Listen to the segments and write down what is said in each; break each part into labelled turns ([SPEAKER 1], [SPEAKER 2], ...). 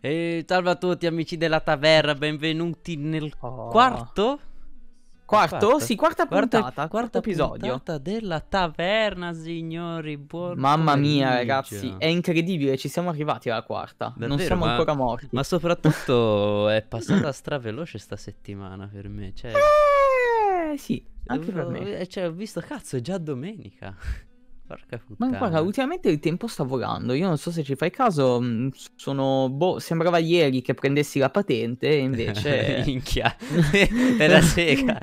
[SPEAKER 1] E salve a tutti amici della taverna, benvenuti nel oh. quarto Quarto? quarto? Sì, quarta puntata, quarta, quarto episodio. Puntata della taverna, signori. Buon Mamma pomeriggio. mia, ragazzi, è incredibile,
[SPEAKER 2] ci siamo arrivati alla quarta.
[SPEAKER 1] Davvero, non siamo ma, ancora morti. Ma soprattutto è passata straveloce sta settimana per me, cioè... Eh, sì, anche Devo, per me. Eh, cioè, ho visto, cazzo, è già domenica. Porca puttana. Ma guarda,
[SPEAKER 2] ultimamente il tempo sta volando. Io non so se ci fai caso. Mm, sono. Boh, sembrava ieri che prendessi la patente, e invece.
[SPEAKER 1] Minchia, era sega.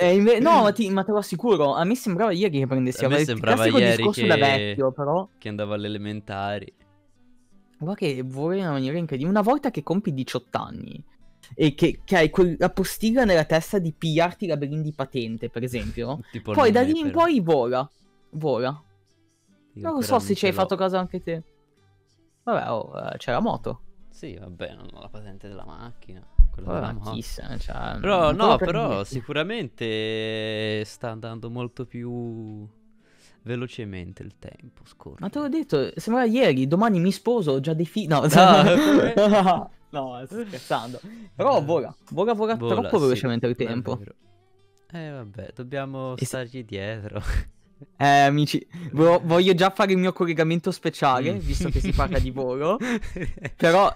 [SPEAKER 2] inve... No, ma, ti... ma, te lo assicuro, a me sembrava ieri che prendessi la patente. A me sembrava ieri che... Vecchio,
[SPEAKER 1] che andava alle elementari.
[SPEAKER 2] Guarda che vuole una maniera incredibile. Una volta che compi 18 anni e che, che hai quella postilla nella testa di pigliarti la belin di patente, per esempio, poi da lì in poi vola. Vola. Ah? Io non lo so se ci hai fatto caso anche te.
[SPEAKER 1] Vabbè, oh, eh, c'è la moto. Sì, vabbè, non ho la patente della macchina. Vabbè, della chissà, cioè, però, no, però sicuramente sta andando molto più velocemente il tempo scorre. Ma
[SPEAKER 2] te l'ho detto, sembra ieri, domani mi sposo, ho già dei figli. No, no, ah,
[SPEAKER 1] no, sto scherzando. Però vola, vola, vola, vola troppo sì, velocemente
[SPEAKER 2] il tempo. Davvero.
[SPEAKER 1] Eh vabbè, dobbiamo e... stargli dietro.
[SPEAKER 2] Eh, amici, voglio già fare il mio collegamento speciale, mm. visto che si parla di volo. Però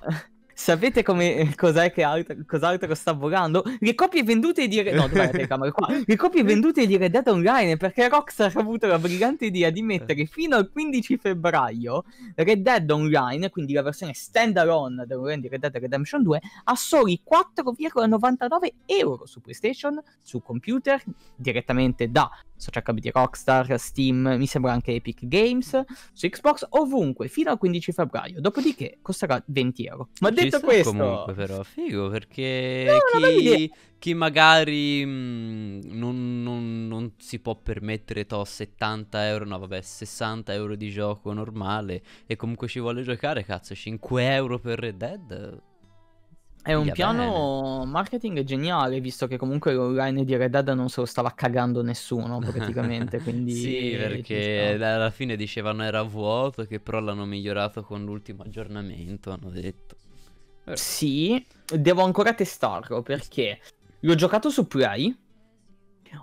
[SPEAKER 2] Sapete come, cos'è che cos'altro sta volando? Le copie vendute di... Re- no, dov'è la telecamera? Qua. Le copie vendute di Red Dead Online perché Rockstar ha avuto la brillante idea di mettere fino al 15 febbraio Red Dead Online, quindi la versione standalone alone di Red Dead Redemption 2, a soli 4,99 euro su PlayStation, su computer, direttamente da social club di Rockstar, Steam, mi sembra anche Epic Games, su Xbox, ovunque, fino al 15 febbraio. Dopodiché costerà 20 euro. Ma detto questo, comunque
[SPEAKER 1] però figo perché no, chi, chi, magari mh, mm, non, non, non, si può permettere to 70 euro, no vabbè 60 euro di gioco normale e comunque ci vuole giocare, cazzo 5 euro per Red Dead. È un piano
[SPEAKER 2] bene. marketing geniale, visto che comunque l'online di Red Dead non se lo stava cagando nessuno praticamente. quindi sì, perché
[SPEAKER 1] alla fine dicevano era vuoto, che però l'hanno migliorato con l'ultimo aggiornamento, hanno detto.
[SPEAKER 2] Sì, devo ancora testarlo perché l'ho giocato su Play.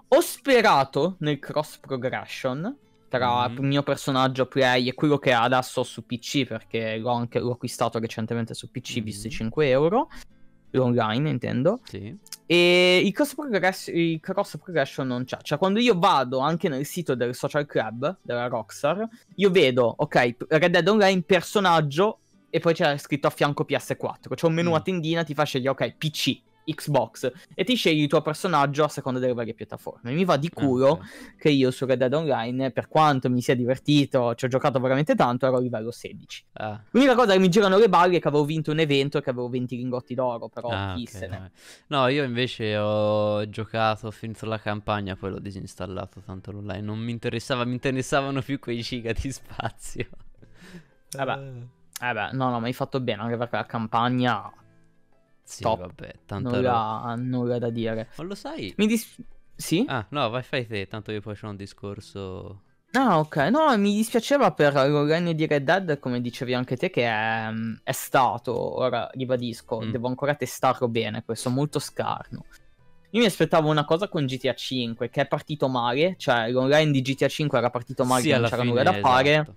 [SPEAKER 2] Ho sperato nel cross progression tra mm-hmm. il mio personaggio Play e quello che adesso ho su PC perché l'ho, anche, l'ho acquistato recentemente su PC mm-hmm. visto i 5 euro. Online intendo. Sì. E il cross, progress- il cross progression non c'è. Cioè, quando io vado anche nel sito del social club della Rockstar, io vedo, ok, Red Dead Online personaggio e poi c'è scritto a fianco PS4. C'è un menu mm. a tendina, ti fa scegliere, ok, PC, Xbox, e ti scegli il tuo personaggio a seconda delle varie piattaforme. Mi va di culo okay. che io su Red Dead Online, per quanto mi sia divertito, ci ho giocato veramente tanto, ero a livello 16. Ah. L'unica cosa che mi girano le balle è che avevo vinto un evento e che avevo 20 lingotti d'oro, però ah, okay, no.
[SPEAKER 1] no, io invece ho giocato, ho finito la campagna, poi l'ho disinstallato tanto l'online, non mi interessava, mi interessavano più quei giga di spazio. Vabbè. Eh. Eh beh, no, no, ma hai fatto bene anche perché la campagna... Sì, Top. vabbè, tanto... Nulla,
[SPEAKER 2] nulla da dire. Ma lo sai? Mi dis... Sì? Ah,
[SPEAKER 1] no, vai fai te, tanto io poi un discorso...
[SPEAKER 2] Ah, ok. No, mi dispiaceva per l'organio di Red Dead, come dicevi anche te, che è, è stato, ora ribadisco, mm. devo ancora testarlo bene, questo molto scarno. Io mi aspettavo una cosa con GTA 5, che è partito male, cioè l'online di GTA 5 era partito male, sì, non c'era nulla da fare. Esatto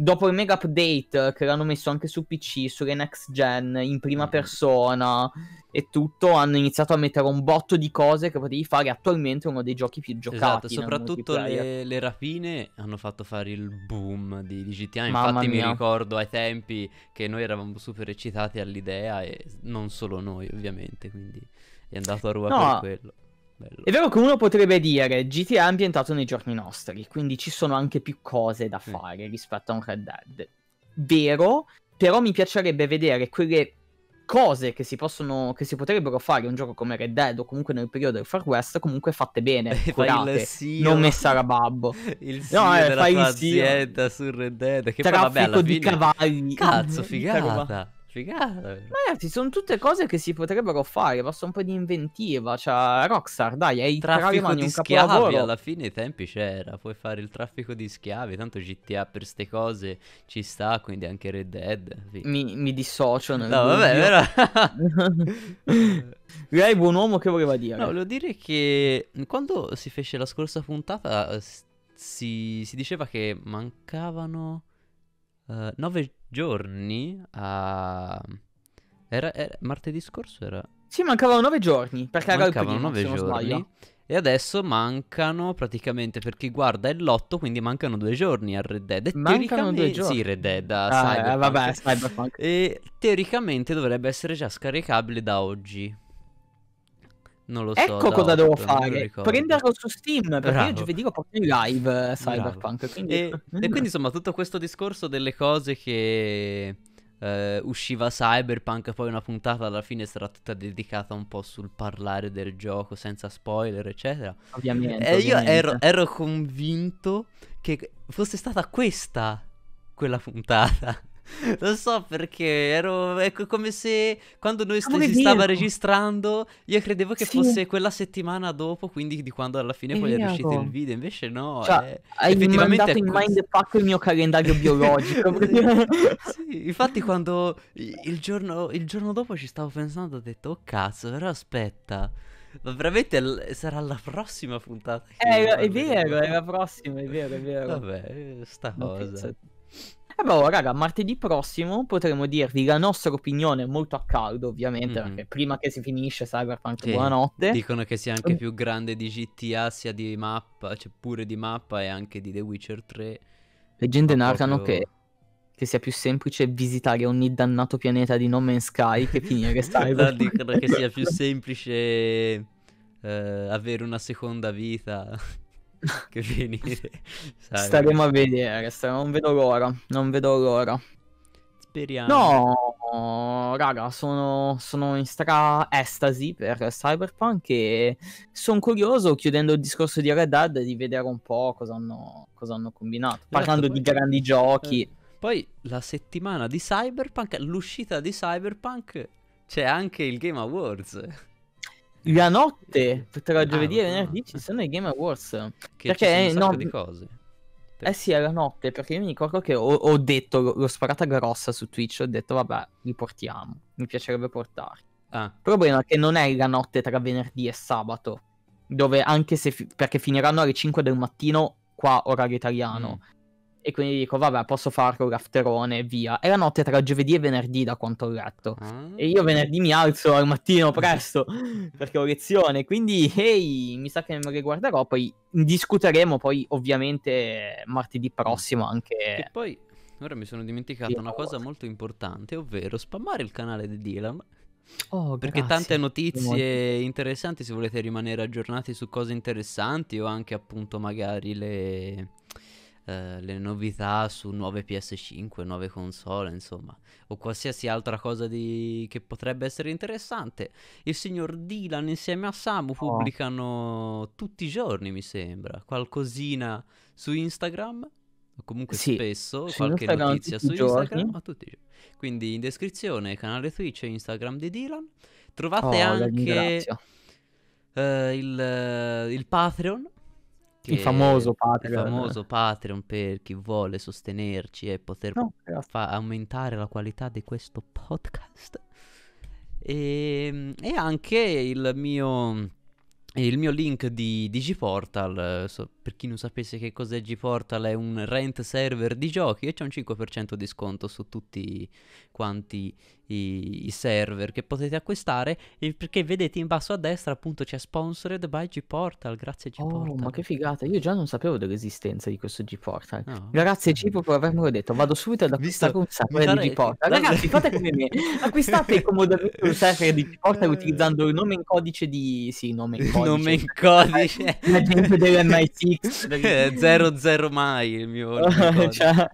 [SPEAKER 2] dopo il mega update eh, che l'hanno messo anche su PC, sulle next gen, in prima mm. persona e tutto, hanno iniziato a mettere un botto di cose che potevi fare. Attualmente è uno dei giochi più giocati. Esatto, soprattutto le,
[SPEAKER 1] le, rapine hanno fatto fare il boom di, di GTA. Mamma Infatti mia. mi ricordo ai tempi che noi eravamo super eccitati all'idea e non solo noi ovviamente, quindi è andato a ruba no. per quello.
[SPEAKER 2] Bello. È vero che uno potrebbe dire GTA è ambientato nei giorni nostri, quindi ci sono anche più cose da fare mm. rispetto a un Red Dead. Vero, però mi piacerebbe vedere quelle cose che si possono che si potrebbero fare un gioco come Red Dead o comunque nel periodo del Far West comunque fatte bene curate, non messa a babbo.
[SPEAKER 1] il CEO no, eh, della fai tua azienda su Red Dead che poi, vabbè, alla di cavalli cazzo figata figata.
[SPEAKER 2] Ragazzi, sono tutte cose che si potrebbero fare. Basta un po' di inventiva. Cioè, Rockstar, dai, è il traffico di schiavi. Capolavoro. Alla
[SPEAKER 1] fine i tempi c'era. Puoi fare il traffico di schiavi. Tanto GTA per ste cose ci sta. Quindi anche Red Dead. Mi, mi, dissocio. Nel no, vabbè, però. Lei,
[SPEAKER 2] buon uomo, che voleva dire? No, volevo
[SPEAKER 1] dire che quando si fece la scorsa puntata si, si diceva che mancavano. Uh, nove giorni a... Era, era, martedì scorso era... Sì, mancavano nove
[SPEAKER 2] giorni, perché mancavano era 9 giorni.
[SPEAKER 1] E adesso mancano praticamente per chi guarda il lotto, quindi mancano due giorni al Red Dead. E mancano due giorni. Sì, Red Dead da ah, Cyberpunk. Eh, vabbè, Cyberpunk. E teoricamente dovrebbe essere già scaricabile da oggi. Non lo so. Ecco cosa devo fare. Prenderlo
[SPEAKER 2] su Steam perché Bravo. io giovedì ho porto in live eh, Cyberpunk. Quindi... E, e, quindi
[SPEAKER 1] insomma tutto questo discorso delle cose che eh, usciva Cyberpunk, poi una puntata alla fine sarà tutta dedicata un po' sul parlare del gioco senza spoiler eccetera. Ovviamente. E io Ero, ero convinto che fosse stata questa quella puntata. Non so perché, ero... Ecco, è come se quando noi st- si stava registrando, io credevo che sì. fosse quella settimana dopo, quindi di quando alla fine poi è riuscito il video, invece no. Cioè, è... hai effettivamente mandato in mind
[SPEAKER 2] pack il mio calendario biologico. sì,
[SPEAKER 1] infatti quando il giorno, il giorno dopo ci stavo pensando, ho detto, oh cazzo, però aspetta... Ma veramente l- sarà la prossima puntata. Eh, è vero, è la prossima, è
[SPEAKER 2] vero, è vero. Vabbè, sta cosa allora, eh, boh, raga, martedì prossimo potremo dirvi la nostra opinione molto a caldo, ovviamente, mm. perché prima che si finisce Cyberpunk
[SPEAKER 1] sì. buonanotte. Dicono che sia anche ehm. più grande di GTA, sia di mappa, cioè pure di mappa e anche di The Witcher 3. Le narrano proprio... che
[SPEAKER 2] che sia più semplice visitare ogni dannato pianeta di No Man's Sky che finire Cyberpunk. dicono che sia più
[SPEAKER 1] semplice eh, avere una seconda vita. che finire. Staremo a vedere, non vedo l'ora, non vedo l'ora. Speriamo.
[SPEAKER 2] No, raga, sono, sono in stra estasi per Cyberpunk e sono curioso, chiudendo il discorso di Red Dead, di vedere un po' cosa
[SPEAKER 1] hanno, cosa hanno combinato. Esatto, Parlando esatto, di grandi eh, giochi. Poi la settimana di Cyberpunk, l'uscita di Cyberpunk, c'è anche il Game Awards.
[SPEAKER 2] La notte tra ah, giovedì ah, e venerdì no. ci sono i Game Awards. Che perché ci sono un no, di cose. Eh sì, è la notte, perché io mi ricordo che ho, ho detto, l'ho sparata grossa su Twitch, ho detto vabbè, li portiamo, mi piacerebbe portarli. Ah. Il problema è che non è la notte tra venerdì e sabato, dove anche se, fi- perché finiranno alle 5 del mattino qua, orario italiano, mm. E quindi dico, vabbè, posso farlo e via. È la notte tra giovedì e venerdì, da quanto ho letto. Ah. E io venerdì mi alzo al mattino presto, perché ho lezione. Quindi, hey, mi sa che me le guarderò. Poi discuteremo, poi ovviamente martedì mm. prossimo anche...
[SPEAKER 1] E poi, ora mi sono dimenticato sì, una cosa molto importante, ovvero spammare il canale di Dylan.
[SPEAKER 2] Oh, perché grazie. tante notizie
[SPEAKER 1] interessanti, se volete rimanere aggiornati su cose interessanti o anche appunto magari le eh, le novità su nuove PS5, nuove console, insomma, o qualsiasi altra cosa di... che potrebbe essere interessante. Il signor Dylan insieme a Samu oh. pubblicano oh. tutti i giorni, mi sembra, qualcosina su Instagram comunque sì, spesso qualche Instagram, notizia su Instagram a tutti quindi in descrizione canale Twitch e Instagram di Dylan trovate oh, anche uh, il, uh, il, Patreon il famoso Patreon. Il famoso Patreon per chi vuole sostenerci e poter no, fa- aumentare la qualità di questo podcast. E, ehm, e anche il mio, il mio, link di, di Gportal. So, per chi non sapesse che cos'è Gportal, è un rent server di giochi e c'è un 5% di sconto su tutti quanti i, i, server che potete acquistare perché vedete in basso a destra appunto c'è sponsored by Gportal grazie Gportal oh ma che figata io già non sapevo dell'esistenza di questo Gportal no.
[SPEAKER 2] grazie Gpo per avermi detto vado subito ad acquistare Visto, un server sarei... di Gportal ragazzi fate come me acquistate comodamente un server di Gportal eh. utilizzando il nome in codice di sì nome in codice nome in codice la gente dell'MI6 00 mai il mio, il mio cioè...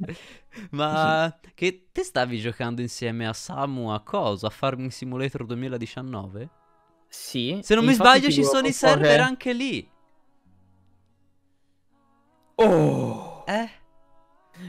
[SPEAKER 2] Ma
[SPEAKER 1] che te stavi giocando insieme a Samu a cosa? A Farming Simulator 2019? Sì. Se non mi sbaglio ci sono i server anche lì.
[SPEAKER 2] Oh! Eh?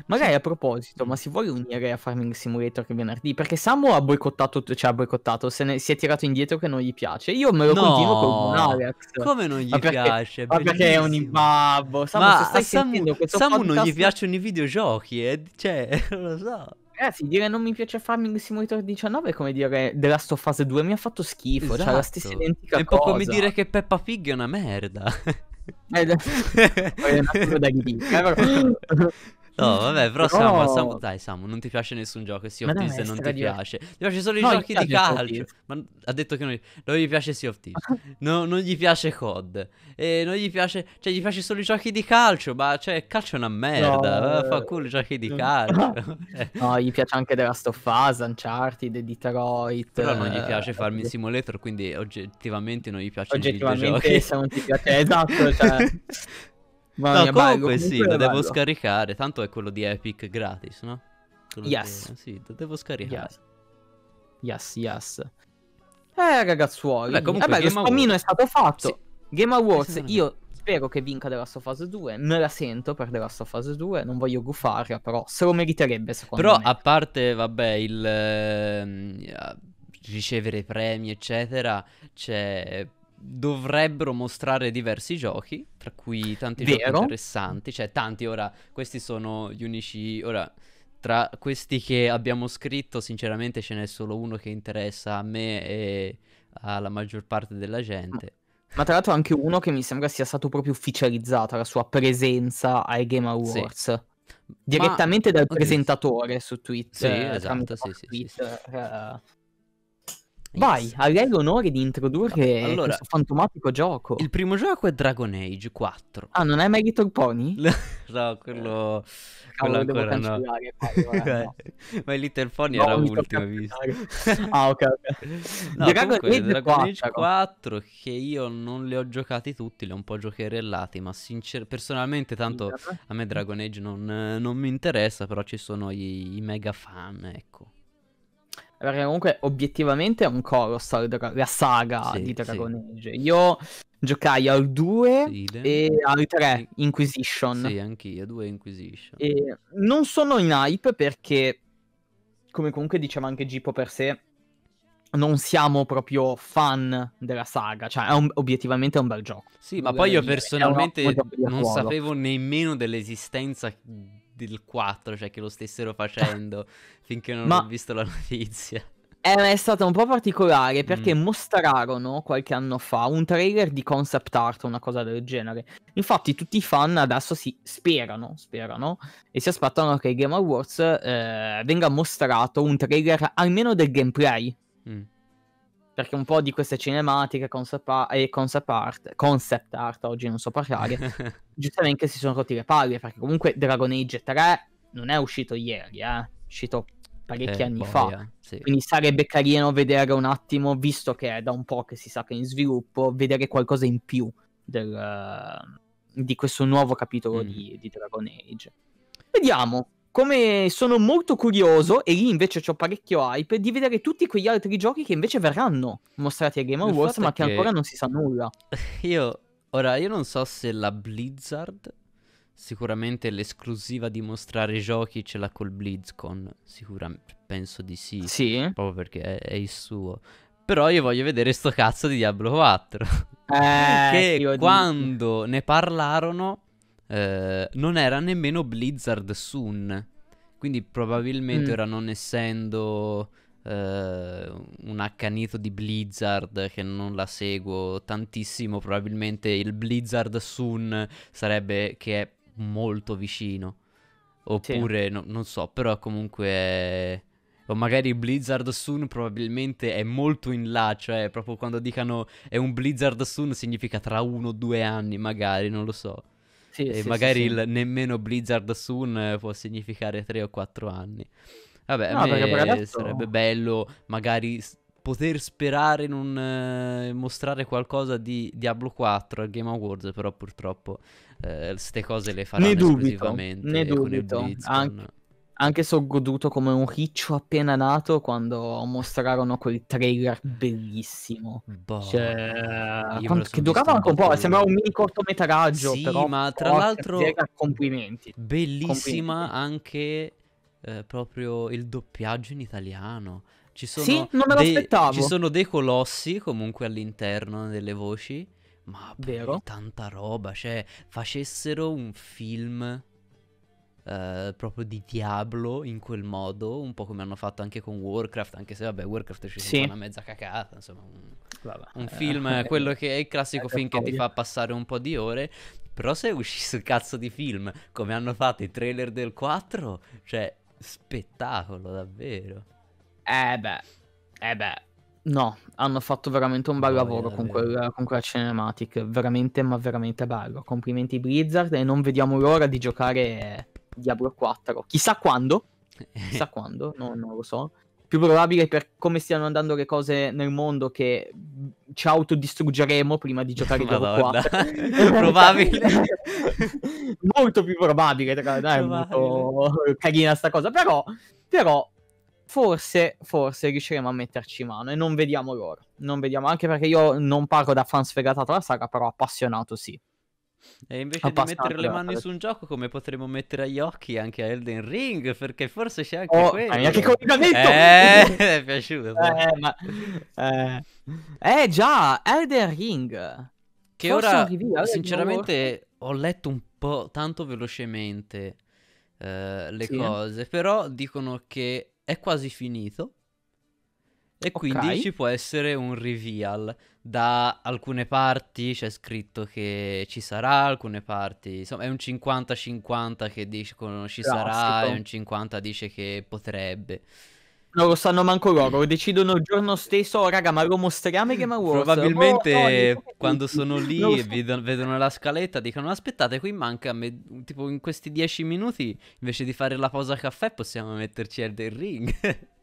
[SPEAKER 2] Magari a proposito, ma mm. si vuole unire a Farming Simulator che venerdì? Perché Samu ha boicottato, cioè ha boicottato, se ne, si è tirato indietro che non gli piace. Io me lo no, continuo con Alex. Come non gli ma perché, piace? Ma perché è un imbabbo. Samu, ma se Samu, Samu non gli
[SPEAKER 1] piacciono i videogiochi, eh? cioè, non lo so.
[SPEAKER 2] Ragazzi, dire non mi piace
[SPEAKER 1] Farming Simulator 19
[SPEAKER 2] è come dire The Last of Us 2 mi ha fatto schifo, esatto. cioè la stessa esatto. identica cosa. È un po' come dire
[SPEAKER 1] che Peppa Pig è una merda. è eh, da... Poi è un attimo da lì. No, mm. vabbè, però, però... Samu, Samu, dai Samu, non ti piace nessun gioco, Sea of Thieves non ti piace. Ti piace solo no, i giochi di calcio. Ma ha detto che non, non gli piace Sea of Thieves, no, non gli piace COD, e non gli piace, cioè gli piace solo i giochi di calcio, ma cioè calcio è una merda, no, eh, fa culo i giochi di calcio.
[SPEAKER 2] Eh. no, gli piace anche The Last of Us, Uncharted, Detroit. Però non gli eh, piace farmi il
[SPEAKER 1] simulator, quindi oggettivamente non gli piace oggettivamente, gli giochi. Oggettivamente non ti piace, esatto, cioè... Ma no, comunque sì, lo devo scaricare, tanto è quello di Epic gratis, no? Quello yes. Che... Sì, lo devo scaricare. Yes,
[SPEAKER 2] yes. yes.
[SPEAKER 1] Eh, ragazzuoli. Beh, comunque, eh beh, lo spammino è stato fatto. Sì.
[SPEAKER 2] Game Awards, eh, io spero che vinca The Last of Us 2. Me la sento per The Last of Us 2. Non voglio gufarla, però se lo meriterebbe, secondo però, me.
[SPEAKER 1] Però, a parte, vabbè, il eh, ricevere premi, eccetera, c'è dovrebbero mostrare diversi giochi, tra cui tanti Vero. giochi interessanti, cioè tanti ora, questi sono gli unici, ora tra questi che abbiamo scritto sinceramente ce n'è solo uno che interessa a me e alla maggior parte della gente.
[SPEAKER 2] Ma tra l'altro anche uno che mi sembra sia stato proprio ufficializzato la sua presenza ai Game Awards. Sì. Direttamente Ma... dal presentatore su Twitter. Sì, eh, esatto, sì, sì, tweet, sì, sì. Uh Vai, avrei l'onore di introdurre allora, questo
[SPEAKER 1] fantomatico gioco. Il primo gioco è Dragon Age 4.
[SPEAKER 2] Ah, non è mai Little Pony?
[SPEAKER 1] no, quello... Cavolo, quello ancora no. Poi, no. Little Pony no, era l'ultimo visto. ah, ok. okay. No, Dragon, comunque, Age, Dragon 4. Age 4 che io non le ho giocati tutti, le ho un po' giocherellati, ma sincer- personalmente tanto eh. a me Dragon Age non, non mi interessa, però ci sono i, i mega fan, ecco.
[SPEAKER 2] Perché comunque obiettivamente è un colosso la saga sì, di Dragon sì. Age. Io giocai al 2 sì, e al 3 Inquisition. Sì,
[SPEAKER 1] anch'io, 2 Inquisition.
[SPEAKER 2] E non sono in hype perché, come comunque diceva anche Gippo per sé, non siamo proprio fan della saga, cioè è un, obiettivamente è un bel gioco.
[SPEAKER 1] Sì, ma poi io personalmente non sapevo nemmeno dell'esistenza del 4, cioè che lo stessero facendo finché non ma... ho visto la notizia.
[SPEAKER 2] Eh, è stata un po' particolare perché mm. mostrarono qualche anno fa un trailer di concept art una cosa del genere. Infatti tutti i fan adesso si sperano, sperano e si aspettano che Game Awards eh, venga mostrato un trailer almeno del gameplay. Mm perché un po' di queste cinematiche e concept art, concept art oggi non so parlare, giustamente si sono rotti le palle, perché comunque Dragon Age 3 non è uscito ieri, eh? è uscito parecchi eh, anni boia, fa, sì. quindi sarebbe carino vedere un attimo, visto che è da un po' che si sa che è in sviluppo, vedere qualcosa in più del, uh, di questo nuovo capitolo mm. di, di Dragon Age. Vediamo, come sono molto curioso, e lì invece ho parecchio hype, di vedere tutti quegli altri giochi che invece verranno mostrati a
[SPEAKER 1] Game Awards, ma che, che ancora non
[SPEAKER 2] si sa nulla.
[SPEAKER 1] Io, ora, io non so se la Blizzard, sicuramente l'esclusiva di mostrare giochi ce l'ha col BlizzCon, sicuramente, penso di sì. Sì. Proprio perché è, è il suo. Però io voglio vedere sto cazzo di Diablo 4. Eh, che quando dico. ne parlarono eh, non era nemmeno Blizzard Soon. Quindi probabilmente mm. ora non essendo eh, un accanito di Blizzard che non la seguo tantissimo, probabilmente il Blizzard Soon sarebbe che è molto vicino. Oppure sì. no, non so, però comunque è... O magari Blizzard Soon probabilmente è molto in là, cioè proprio quando dicano è un Blizzard Soon significa tra uno o due anni magari, non lo so. Sì, e sì, magari sì, il nemmeno Blizzard Soon eh, può significare 3 o 4 anni. Vabbè, no, adesso... sarebbe bello magari poter sperare in un eh, mostrare qualcosa di Diablo 4 al Game Awards, però purtroppo queste eh, cose le faranno ne dubito, esclusivamente ne dubito. Anche,
[SPEAKER 2] anche se ho goduto come un riccio appena nato quando mostrarono quel trailer bellissimo. Boh, cioè,
[SPEAKER 1] quant- che durava anche un po', bello.
[SPEAKER 2] sembrava un mini cortometraggio. Sì, però, ma tra oh, l'altro...
[SPEAKER 1] Complimenti. Bellissima complimenti. anche eh, proprio il doppiaggio in italiano. Ci sono sì, non me l'aspettavo. Dei, ci sono dei colossi comunque all'interno delle voci, ma Vero? tanta roba. Cioè, facessero un film eh, proprio di Diablo in quel modo, un po' come hanno fatto anche con Warcraft, anche se vabbè Warcraft è sì. una mezza cacata, insomma un, un film, eh, quello eh, che è il classico film che ti fa passare un po' di ore, però se uscisse il cazzo di film come hanno fatto i trailer del 4, cioè spettacolo davvero. Eh beh, eh beh.
[SPEAKER 2] No, hanno fatto veramente un bel no, lavoro con, quel, con, quella cinematic, veramente ma veramente bello. Complimenti Blizzard e non vediamo l'ora di giocare Diablo 4. Chissà quando, chissà quando, no, non lo so. Più probabile per come stiano andando le cose nel mondo che ci autodistruggeremo prima di giocare Diablo 4. probabile. molto più probabile, tra l'altro, è molto carina sta cosa, però, però forse, forse riusciremo a metterci mano e non vediamo loro. Non vediamo, anche perché io non parlo da fan sfegatato alla saga, però appassionato sì.
[SPEAKER 1] E invece di mettere le mani su un gioco, come potremmo mettere agli occhi anche a Elden Ring? Perché forse c'è anche oh, quello. Ma che collegamento! Eh, è piaciuto. Eh, ma... eh. eh, già, Elden Ring. Che forse ora, via, sinceramente, ho letto un po' tanto velocemente eh, le sì. cose, però dicono che è quasi finito. E okay. quindi ci può essere un reveal da alcune parti c'è scritto che ci sarà, alcune parti, insomma è un 50-50 che dicono ci Classico. sarà e un 50 dice che potrebbe.
[SPEAKER 2] Non lo sanno manco loro, decidono il
[SPEAKER 1] giorno stesso, oh, raga, ma lo mostriamo che ma Wars? Probabilmente oh, no, quando sono lì e vedono, vedono, la scaletta dicono aspettate, qui manca, me- tipo in questi 10 minuti invece di fare la pausa caffè possiamo metterci Elden Ring.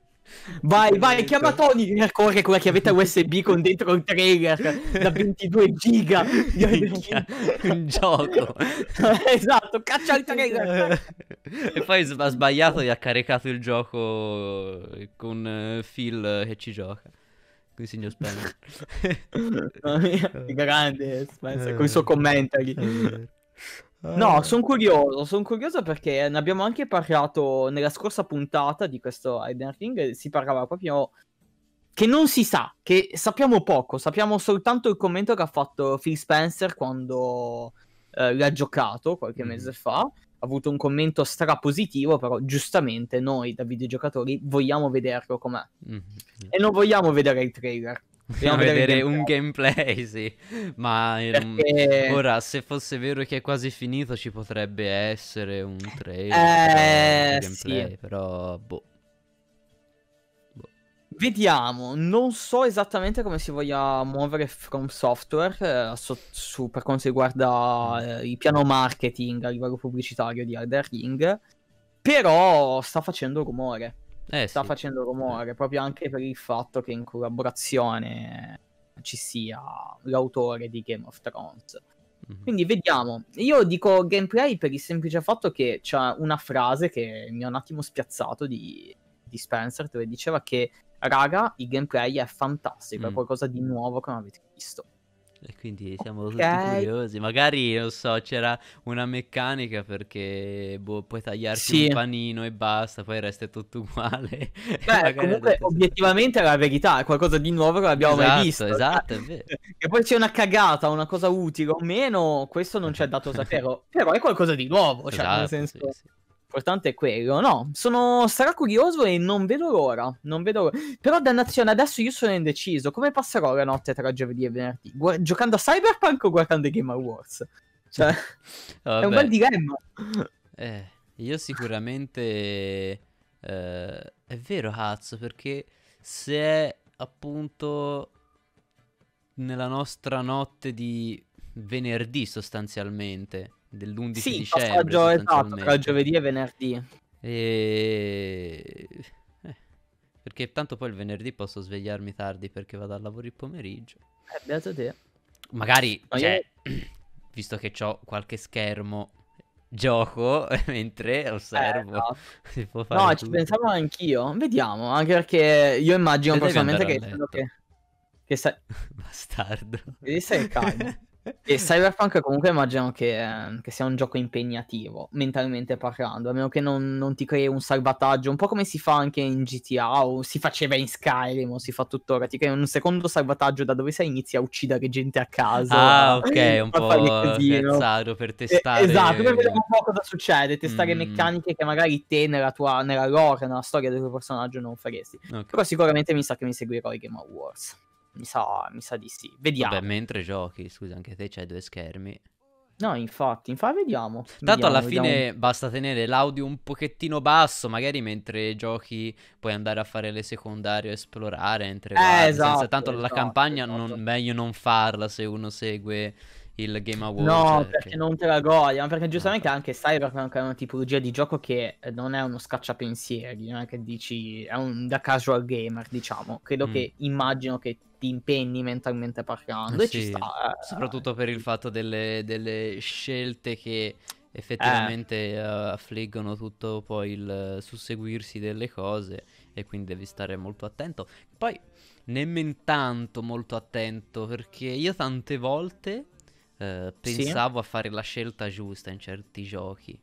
[SPEAKER 2] Vai, vai, chiama Tony corre con la chiavetta USB con dentro un trailer da 22 giga
[SPEAKER 1] un gioco.
[SPEAKER 2] esatto, caccia il trailer.
[SPEAKER 1] e poi ha sbagliato e ha caricato il gioco con eh, Phil che ci gioca. Qui signor Spencer. grande
[SPEAKER 2] Spencer, con il suo eh. commentari. Eh. No, eh. sono curioso, sono curioso perché ne abbiamo anche parlato nella scorsa puntata di questo Elden Ring, si parlava proprio che non si sa, che sappiamo poco, sappiamo soltanto il commento che ha fatto Phil Spencer quando eh, l'ha giocato qualche mm-hmm. mese fa, ha avuto un commento strapositivo, però giustamente noi da videogiocatori vogliamo vederlo com'è mm. e non vogliamo vedere il trailer. Dobbiamo vedere, vedere
[SPEAKER 1] un gameplay, sì. Ma ehm, Perché... ora, se fosse vero che è quasi finito, ci potrebbe essere un trailer. Eh, un gameplay, sì. però, boh.
[SPEAKER 2] boh. Vediamo, non so esattamente come si voglia muovere From Software eh, so, su, per quanto riguarda eh, il piano marketing a livello pubblicitario di Elder Ring, però sta facendo rumore eh, sta sì. facendo rumore eh. proprio anche per il fatto che in collaborazione ci sia l'autore di Game of Thrones. Mhm. Quindi vediamo. Io dico gameplay per il semplice fatto che c'è una frase che mi ha un attimo spiazzato di, di Spencer dove diceva che raga, il gameplay è fantastico, mm. è qualcosa di nuovo che non avete visto.
[SPEAKER 1] E quindi siamo okay. tutti curiosi. Magari, non so, c'era una meccanica perché boh, puoi tagliarti sì. un panino e basta, poi resta tutto uguale. Beh, comunque,
[SPEAKER 2] obiettivamente è la verità, è qualcosa di nuovo che non abbiamo esatto, mai visto. Cioè esatto, Che poi sia una cagata, una cosa utile o meno, questo non c'è dato sapere. Però è qualcosa di nuovo, cioè, esatto, nel senso... Sì, sì l'importante è quello. No, sono sarà curioso e non vedo l'ora. Non vedo l'ora. Però, dannazione, adesso io sono indeciso. Come passerò la notte tra giovedì e venerdì? Gu- giocando a Cyberpunk o guardando i Game Awards? Cioè, è un bel dilemma.
[SPEAKER 1] Eh, io sicuramente... Eh, è vero, cazzo, perché se è appunto nella nostra notte di venerdì sostanzialmente dell'11 sì, dicembre. esatto, tra giovedì e
[SPEAKER 2] venerdì.
[SPEAKER 1] E... Eh, perché tanto poi il venerdì posso svegliarmi tardi perché vado a lavoro il pomeriggio. Eh, beato te. Magari, Ma cioè, io... visto che ho qualche schermo, gioco mentre osservo. Eh, no, no ci pensavo
[SPEAKER 2] anch'io. Vediamo, anche perché io immagino prossimamente che...
[SPEAKER 1] che... Che sai... Bastardo. Vedi,
[SPEAKER 2] sei calmo e Cyberpunk comunque immagino che, ehm, che, sia un gioco impegnativo, mentalmente parlando, a meno che non, non, ti crei un salvataggio, un po' come si fa anche in GTA o si faceva in Skyrim o si fa tuttora, ti crei un secondo salvataggio da dove sei inizi a uccidere gente a casa. Ah, ok, un po' cazzaro per testare. Eh, esatto, per vedere un po' cosa succede, testare mm. meccaniche che magari te nella tua nella lore, nella storia del tuo personaggio non faresti. Okay. Però sicuramente mi sa che mi seguirò i Game Awards. Mi sa, mi sa di sì. Vediamo. Vabbè,
[SPEAKER 1] mentre giochi, scusa, anche te c'hai due schermi.
[SPEAKER 2] No, infatti, infatti vediamo. Tanto vediamo, alla fine vediamo.
[SPEAKER 1] basta tenere l'audio un pochettino basso, magari mentre giochi puoi andare a fare le secondarie o esplorare, eh, esatto, senza tanto esatto, la campagna esatto. non, meglio non farla se uno segue il Game Award. No, cioè, perché,
[SPEAKER 2] perché non te la godi, ma perché giustamente no. anche Cyberpunk è una tipologia di gioco che eh, non è uno scacciapensieri, non è che dici, è un da casual gamer, diciamo. Credo mm. che, immagino che ti impegni mentalmente parlando. Eh, sì, e ci sta.
[SPEAKER 1] Eh. Soprattutto per il fatto delle, delle scelte che effettivamente eh. affliggono tutto poi il susseguirsi delle cose e quindi devi stare molto attento. Poi nemmeno tanto molto attento perché io tante volte uh, pensavo sì. a fare la scelta giusta in certi giochi.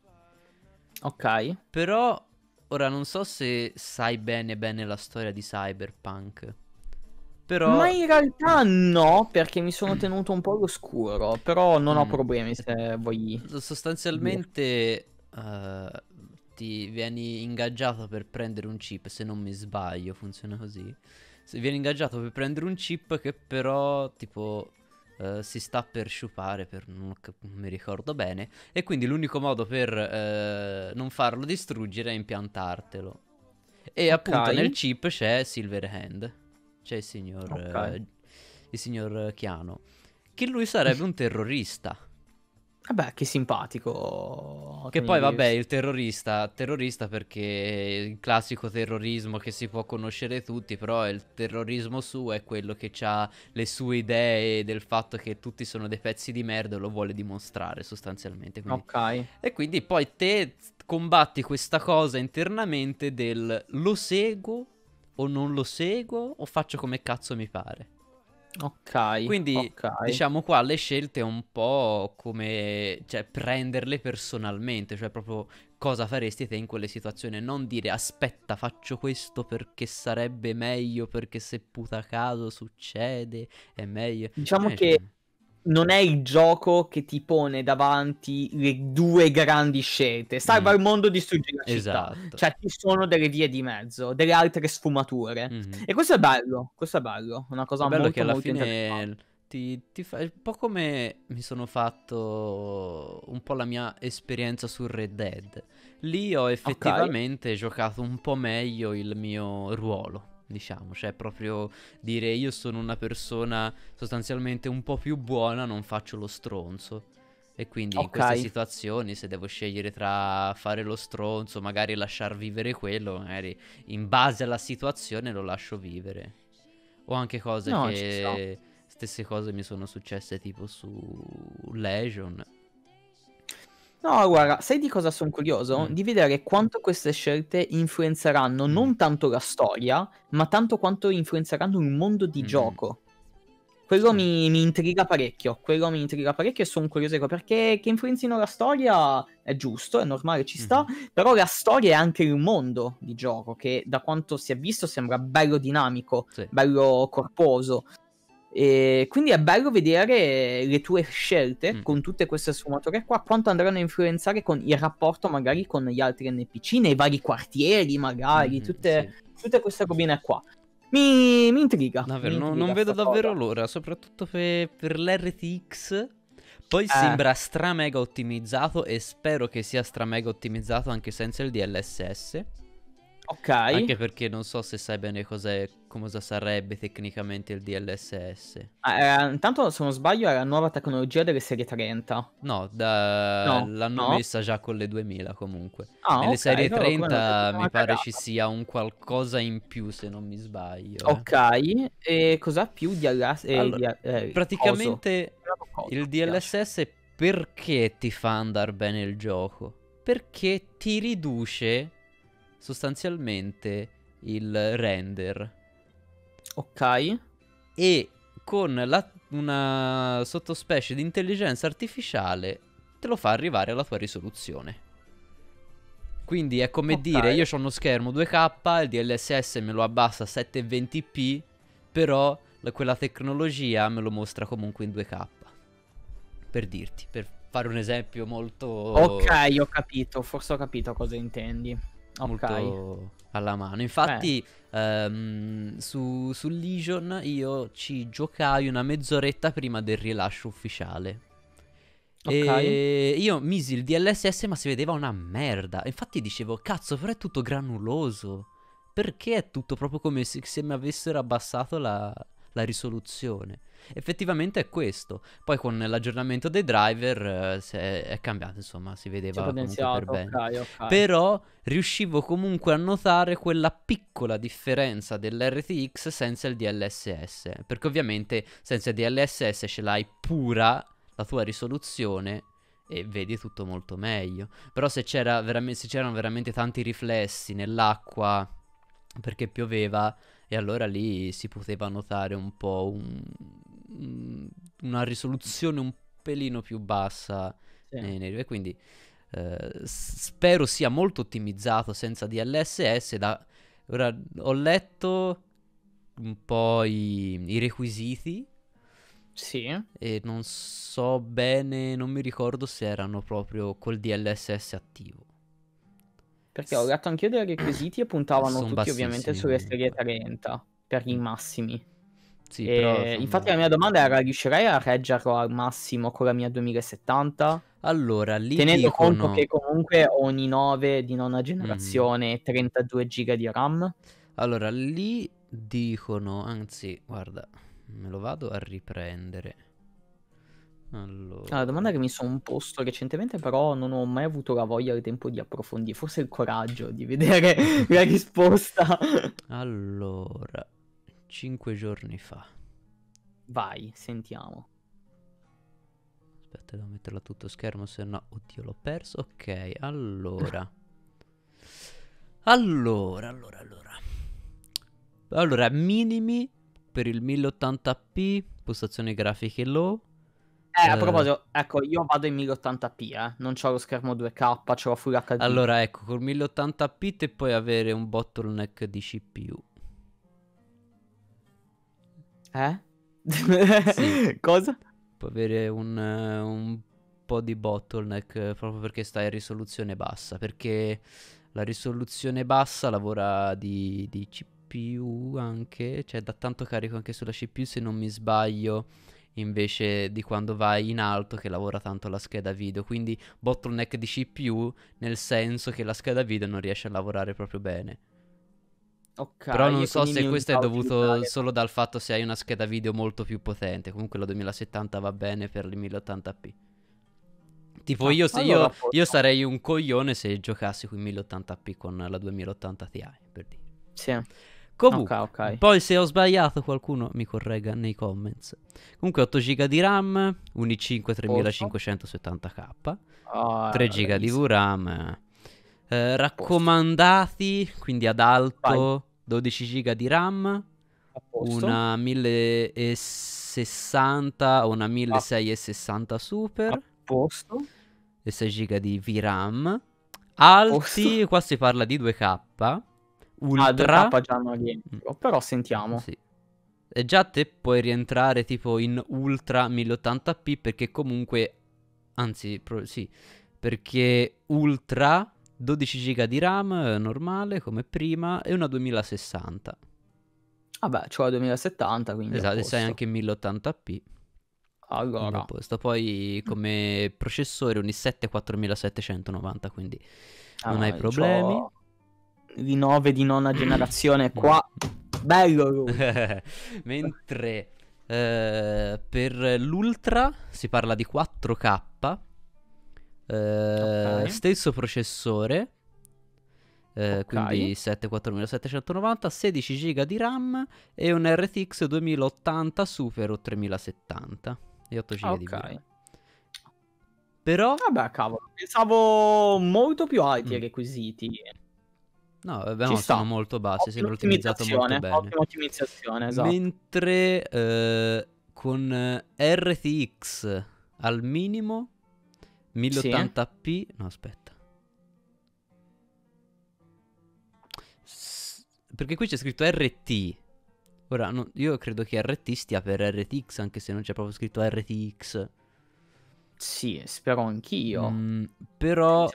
[SPEAKER 1] Ok. Però ora non so se sai bene bene la storia di Cyberpunk. Però... Ma in
[SPEAKER 2] realtà no, perché mi sono tenuto un po' all'oscuro, però non mm. ho problemi se vuoi...
[SPEAKER 1] Sostanzialmente uh, ti vieni ingaggiato per prendere un chip, se non mi sbaglio funziona così. Se vieni ingaggiato per prendere un chip che però tipo Uh, si sta per sciupare, per non, non, mi ricordo bene, e quindi l'unico modo per uh, non farlo distruggere è impiantartelo. E okay. appunto nel chip c'è Silverhand c'è il signor, okay. eh, il signor Chiano, che lui sarebbe un terrorista. Vabbè, eh che simpatico. Che poi, vabbè, il terrorista, terrorista perché il classico terrorismo che si può conoscere tutti, però il terrorismo suo è quello che ha le sue idee del fatto che tutti sono dei pezzi di merda e lo vuole dimostrare sostanzialmente. Quindi... Ok. E quindi poi te combatti questa cosa internamente del lo seguo o non lo seguo o faccio come cazzo mi pare. Ok. Quindi okay. diciamo qua le scelte un po' come cioè, prenderle personalmente, cioè proprio cosa faresti te in quelle situazioni, non dire aspetta faccio questo perché sarebbe meglio, perché se puta caso succede è meglio. Diciamo eh, che cioè, non è il gioco che ti pone davanti le due grandi scelte.
[SPEAKER 2] Salva mm. il mondo, distruggi la esatto. città. Cioè, ci sono delle vie di mezzo, delle altre sfumature. Mm-hmm. E questo è bello, questo è bello. Una cosa è bello molto, che alla fine
[SPEAKER 1] ti, ti fa... un po' come mi sono fatto un po' la mia esperienza su Red Dead. Lì ho effettivamente okay. giocato un po' meglio il mio ruolo diciamo, cioè proprio dire io sono una persona sostanzialmente un po' più buona, non faccio lo stronzo. E quindi okay. in queste situazioni, se devo scegliere tra fare lo stronzo, magari lasciar vivere quello, magari in base alla situazione lo lascio vivere. O anche cose no, che... Stesse cose mi sono successe tipo su Legion
[SPEAKER 2] No, guarda, sai di cosa sono curioso? Mm. Di vedere quanto queste scelte influenzeranno mm. non tanto la storia, ma tanto quanto influenzeranno il mondo di mm. gioco. Quello mi, mi, intriga parecchio, quello mi intriga parecchio e sono curioso perché che influenzino la storia è giusto, è normale, ci sta, mm-hmm. però la storia è anche il mondo di gioco che da quanto si è visto sembra bello dinamico, sì. bello corposo. E quindi è bello vedere le tue scelte mm. con tutte queste sfumature qua, quanto andranno a influenzare con il rapporto magari con gli altri NPC, nei vari quartieri magari, mm, tutte, sì. tutte, queste robine qua. Mi, mi intriga. Davvero, mi intriga non, non vedo davvero cosa.
[SPEAKER 1] l'ora, soprattutto per, per l'RTX. Poi eh. sembra stramega ottimizzato e spero che sia stramega ottimizzato anche senza il DLSS. Ok. Anche perché non so se sai bene cos'è cosa sarebbe tecnicamente il DLSS. Ah, eh, intanto, se non sbaglio,
[SPEAKER 2] è la nuova tecnologia delle serie 30.
[SPEAKER 1] No, da... no l'hanno no. messa già con le 2000 comunque. Ah, Nelle okay, serie 30 mi pare cagata. ci sia un qualcosa in più, se non mi sbaglio. Eh. Ok, e cos'ha più di Alas... Eh, allora, eh, praticamente coso. il DLSS perché ti fa andare bene il gioco? Perché ti riduce sostanzialmente il render Ok. E con la, una sottospecie di intelligenza artificiale te lo fa arrivare alla tua risoluzione. Quindi è come okay. dire, io ho uno schermo 2K, il DLSS me lo abbassa a 720p, però la, quella tecnologia me lo mostra comunque in 2K. Per dirti, per fare un esempio molto... Ok, ho capito, forse ho capito cosa intendi. Ok. Molto alla mano. Infatti, eh. Ehm, su, su Legion io ci giocai una mezz'oretta prima del rilascio ufficiale. Okay. E io misi il DLSS ma si vedeva una merda. Infatti dicevo, cazzo, però è tutto granuloso. Perché è tutto proprio come se, se mi avessero abbassato la, la risoluzione? Effettivamente è questo. Poi con l'aggiornamento dei driver eh, è cambiato, insomma, si vedeva comunque per bene. Okay, okay. Però riuscivo comunque a notare quella piccola differenza dell'RTX senza il DLSS, perché ovviamente senza il DLSS ce l'hai pura la tua risoluzione e vedi tutto molto meglio. Però se, c'era veram- se c'erano veramente tanti riflessi nell'acqua perché pioveva e allora lì si poteva notare un po' un, Mm, una risoluzione un pelino più bassa sì. nei, nei, e quindi eh, spero sia molto ottimizzato senza DLSS da, ora ho letto un po' i, i requisiti sì. E non so bene, non mi ricordo se erano proprio col DLSS attivo.
[SPEAKER 2] Perché ho letto anch'io dei requisiti e puntavano Sono tutti ovviamente sulle serie 30 per i massimi. Sì, però, insomma... Infatti la mia domanda era, riuscirei a reggerlo al massimo con la mia 2070? Allora, lì Tenendo dicono... conto che comunque ho ogni 9 di nona generazione mm. 32 giga di RAM. Allora, lì
[SPEAKER 1] dicono, anzi, guarda, me lo vado a riprendere. Allora... La allora, domanda che mi sono posto recentemente, però non ho mai avuto la voglia e tempo
[SPEAKER 2] di approfondire, forse il coraggio di vedere la risposta.
[SPEAKER 1] allora, 5 giorni fa. Vai, sentiamo. Aspetta, devo metterla tutto schermo, se no... Oddio, l'ho perso. Ok, allora. allora, allora, allora. Allora, minimi per il 1080p, postazioni grafiche low. Eh, a eh, proposito, ecco, io vado in 1080p, eh. Non ho lo schermo 2K, c'ho la Full HD. Allora, ecco, col 1080p te puoi avere un bottleneck di CPU. Eh? Sì. Cosa? Può avere un, eh, un po' di bottleneck eh, proprio perché stai a risoluzione bassa. Perché la risoluzione bassa lavora di, di CPU anche, cioè dà tanto carico anche sulla CPU se non mi sbaglio invece di quando vai in alto che lavora tanto la scheda video. Quindi bottleneck di CPU nel senso che la scheda video non riesce a lavorare proprio bene.
[SPEAKER 2] Okay, Però non so se questo è dovuto solo
[SPEAKER 1] dal fatto se hai una scheda video molto più potente. Comunque la 2070 va bene per le 1080p. Tipo ah, io, allora io, io, sarei un coglione se giocassi con 1080p con la 2080 Ti, per dire. Sì. Comunque, okay, okay. poi se ho sbagliato qualcuno mi corregga nei comments. Comunque 8 GB di RAM, un i5 3570K, oh, 3 GB di VRAM. Eh, raccomandati, quindi ad alto. Vai. 12 giga di RAM, una 1060 o una 1660 Super. A posto. E 6 giga di VRAM. Alti, qua si parla di 2K. Ultra. Ah, 2K già non rientro, mm. però sentiamo. Sì. E già te puoi rientrare tipo in ultra 1080p perché comunque... Anzi, pro... sì. Perché ultra 12 giga di RAM eh, normale come prima e una 2060. Vabbè, ah c'ho la 2070, quindi... Esatto, sei anche 1080p. Allora. Poi come processore un i7 4790, quindi ah, non hai ah, problemi. C'ho... i9 di nona generazione qua. Bello! Mentre eh, per l'ultra si parla di 4K eh, okay. Stesso processore, eh, okay. quindi 74790, 16 giga di RAM e un RTX 2080 Super o 3070 e 8 giga okay. di RAM. Però... Vabbè, cavolo, pensavo molto
[SPEAKER 2] più alti i mm. requisiti.
[SPEAKER 1] No, vabbè, no, sono molto bassi, sembra ottimizzato molto bene. ottimizzazione, esatto. Mentre eh, con eh, RTX al minimo 1080p. Sì. No, aspetta. perché qui c'è scritto RT. Ora, no, io credo che RT stia per RTX, anche se non c'è proprio scritto RTX. Sì, spero anch'io. Mm, però,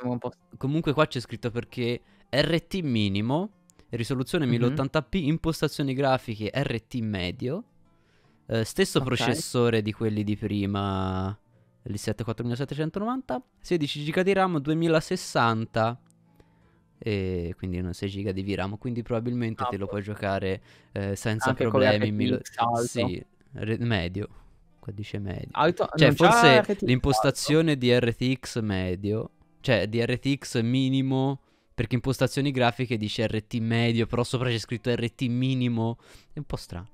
[SPEAKER 1] comunque qua c'è scritto perché RT minimo, risoluzione 1080p, mm-hmm. impostazioni grafiche RT medio, eh, stesso okay. processore di quelli di prima, l7 4790, 16 GB di RAM 2060 e quindi non 6 GB di VRAM, quindi probabilmente ah, te lo puoi giocare eh, senza Anche problemi in milo- sì, re- medio. Qua dice medio. Alto, ah, cioè forse esatto. l'impostazione alto. di RTX medio, cioè di RTX minimo perché impostazioni grafiche dice RT medio, però sopra c'è scritto RT minimo, è un po' strano.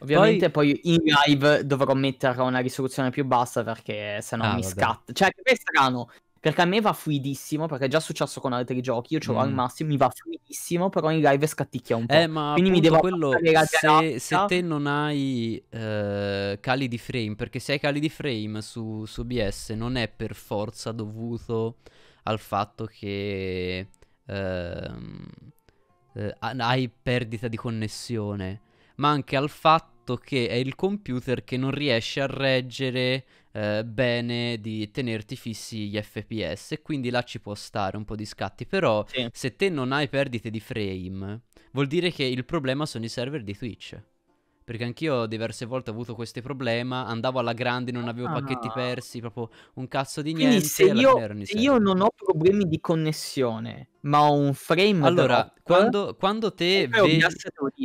[SPEAKER 1] Ovviamente
[SPEAKER 2] poi... poi, in live dovrò mettere una risoluzione più bassa perché sennò ah, mi vabbè. scatta. Cioè, è strano, perché a me va fluidissimo, perché è già successo con altri giochi, io ce l'ho mm. al massimo, mi va fluidissimo, però in live scatticchia un po'. Eh, ma Quindi mi devo quello, se, se,
[SPEAKER 1] te non hai eh, cali di frame, perché se hai cali di frame su, su OBS non è per forza dovuto al fatto che ehm, eh, hai perdita di connessione ma anche al fatto che è il computer che non riesce a reggere eh, bene di tenerti fissi gli FPS, e quindi là ci può stare un po' di scatti, però sì. se te non hai perdite di frame, vuol dire che il problema sono i server di Twitch. Perché anch'io diverse volte ho avuto questo problema. Andavo alla grande, non avevo ah. pacchetti persi, proprio un cazzo di Quindi niente. Se io, se
[SPEAKER 2] io non ho problemi di connessione, ma ho un frame. Allora, drop, quando,
[SPEAKER 1] quando, te vedi,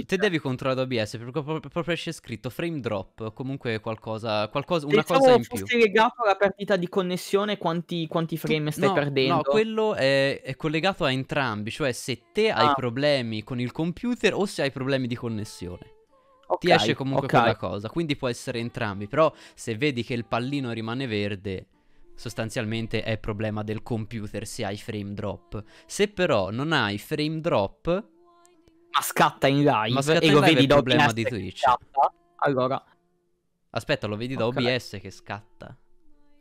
[SPEAKER 1] te devi controllare OBS perché proprio, proprio esce scritto frame drop. Comunque qualcosa, qualcosa una cosa in più. Se
[SPEAKER 2] legato alla perdita di connessione, quanti, quanti frame tu, stai no, perdendo? No, quello
[SPEAKER 1] è, è, collegato a entrambi. Cioè, se te ah. hai problemi con il computer o se hai problemi di connessione okay, ti esce comunque okay. quella cosa. Quindi può essere entrambi. Però se vedi che il pallino rimane verde, sostanzialmente è problema del computer se hai frame drop. Se però non hai frame drop... Ma scatta in live, ma scatta e in lo vedi da problema di Twitch. Allora... Aspetta, lo vedi okay. da OBS che scatta.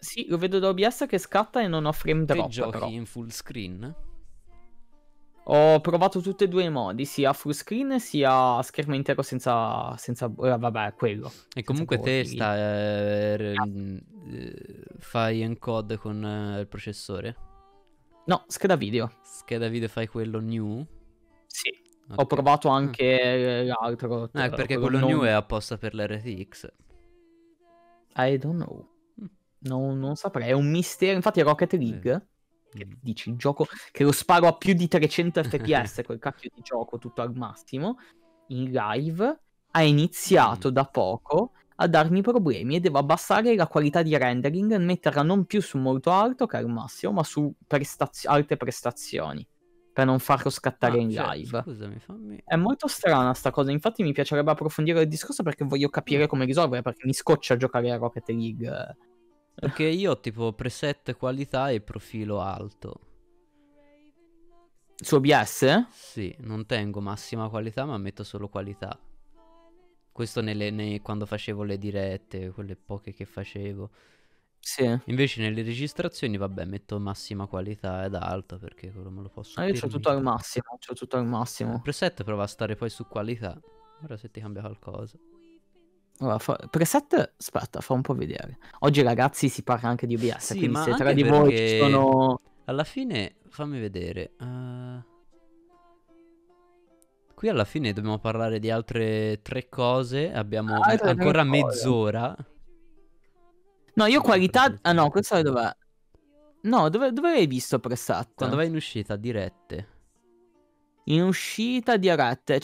[SPEAKER 1] Sì, lo vedo da OBS che
[SPEAKER 2] scatta e non ho frame drop. Che giochi però. in full
[SPEAKER 1] screen?
[SPEAKER 2] Ho provato tutti e due i modi, sia full screen sia
[SPEAKER 1] schermo intero senza... senza eh, vabbè, quello. E comunque te sta, eh, ah. fai encode con eh, il processore? No, scheda video. Scheda video fai quello new? Sì. Okay. Ho provato ah. anche
[SPEAKER 2] eh, ah. l'altro. eh, perché quello, quello new non... è
[SPEAKER 1] apposta per l'RTX. I
[SPEAKER 2] don't know. Mm. No, non saprei, è un mistero. Infatti Rocket League... Sì che mm. dici il gioco che lo sparo a più di 300 fps quel cacchio di gioco tutto al massimo in live ha iniziato mm. da poco a darmi problemi e devo abbassare la qualità di rendering e metterla non più su molto alto che al massimo ma su prestaz- alte prestazioni per non farlo scattare ah, in cioè, live
[SPEAKER 1] scusami, fammi...
[SPEAKER 2] è molto strana sta cosa infatti mi piacerebbe approfondire il discorso perché voglio capire mm. come risolvere perché mi scoccia giocare a Rocket
[SPEAKER 1] League eh, perché io ho tipo preset qualità e profilo alto. Su OBS? Sì, non tengo massima qualità, ma metto solo qualità. Questo nelle, nei, quando facevo le dirette, quelle poche che facevo. Sì. Invece nelle registrazioni, vabbè, metto massima qualità ed alto perché quello me lo posso fare. Ah, io ho tutto al massimo, C'ho tutto al massimo. Il preset prova a stare poi su qualità. Ora se ti cambia qualcosa.
[SPEAKER 2] Allora, fa... preset, aspetta, fa un po' vedere. Oggi ragazzi si parla anche di OBS, sì, quindi se tra di voi ci sono...
[SPEAKER 1] Alla fine, fammi vedere. Uh... Qui alla fine dobbiamo parlare di altre tre cose, abbiamo ah, ancora mezz'ora. No, io qualità... Ah no, questa dov'è? No, dove, dove hai visto preset?
[SPEAKER 2] Quando vai in uscita, dirette. In uscita di Arette,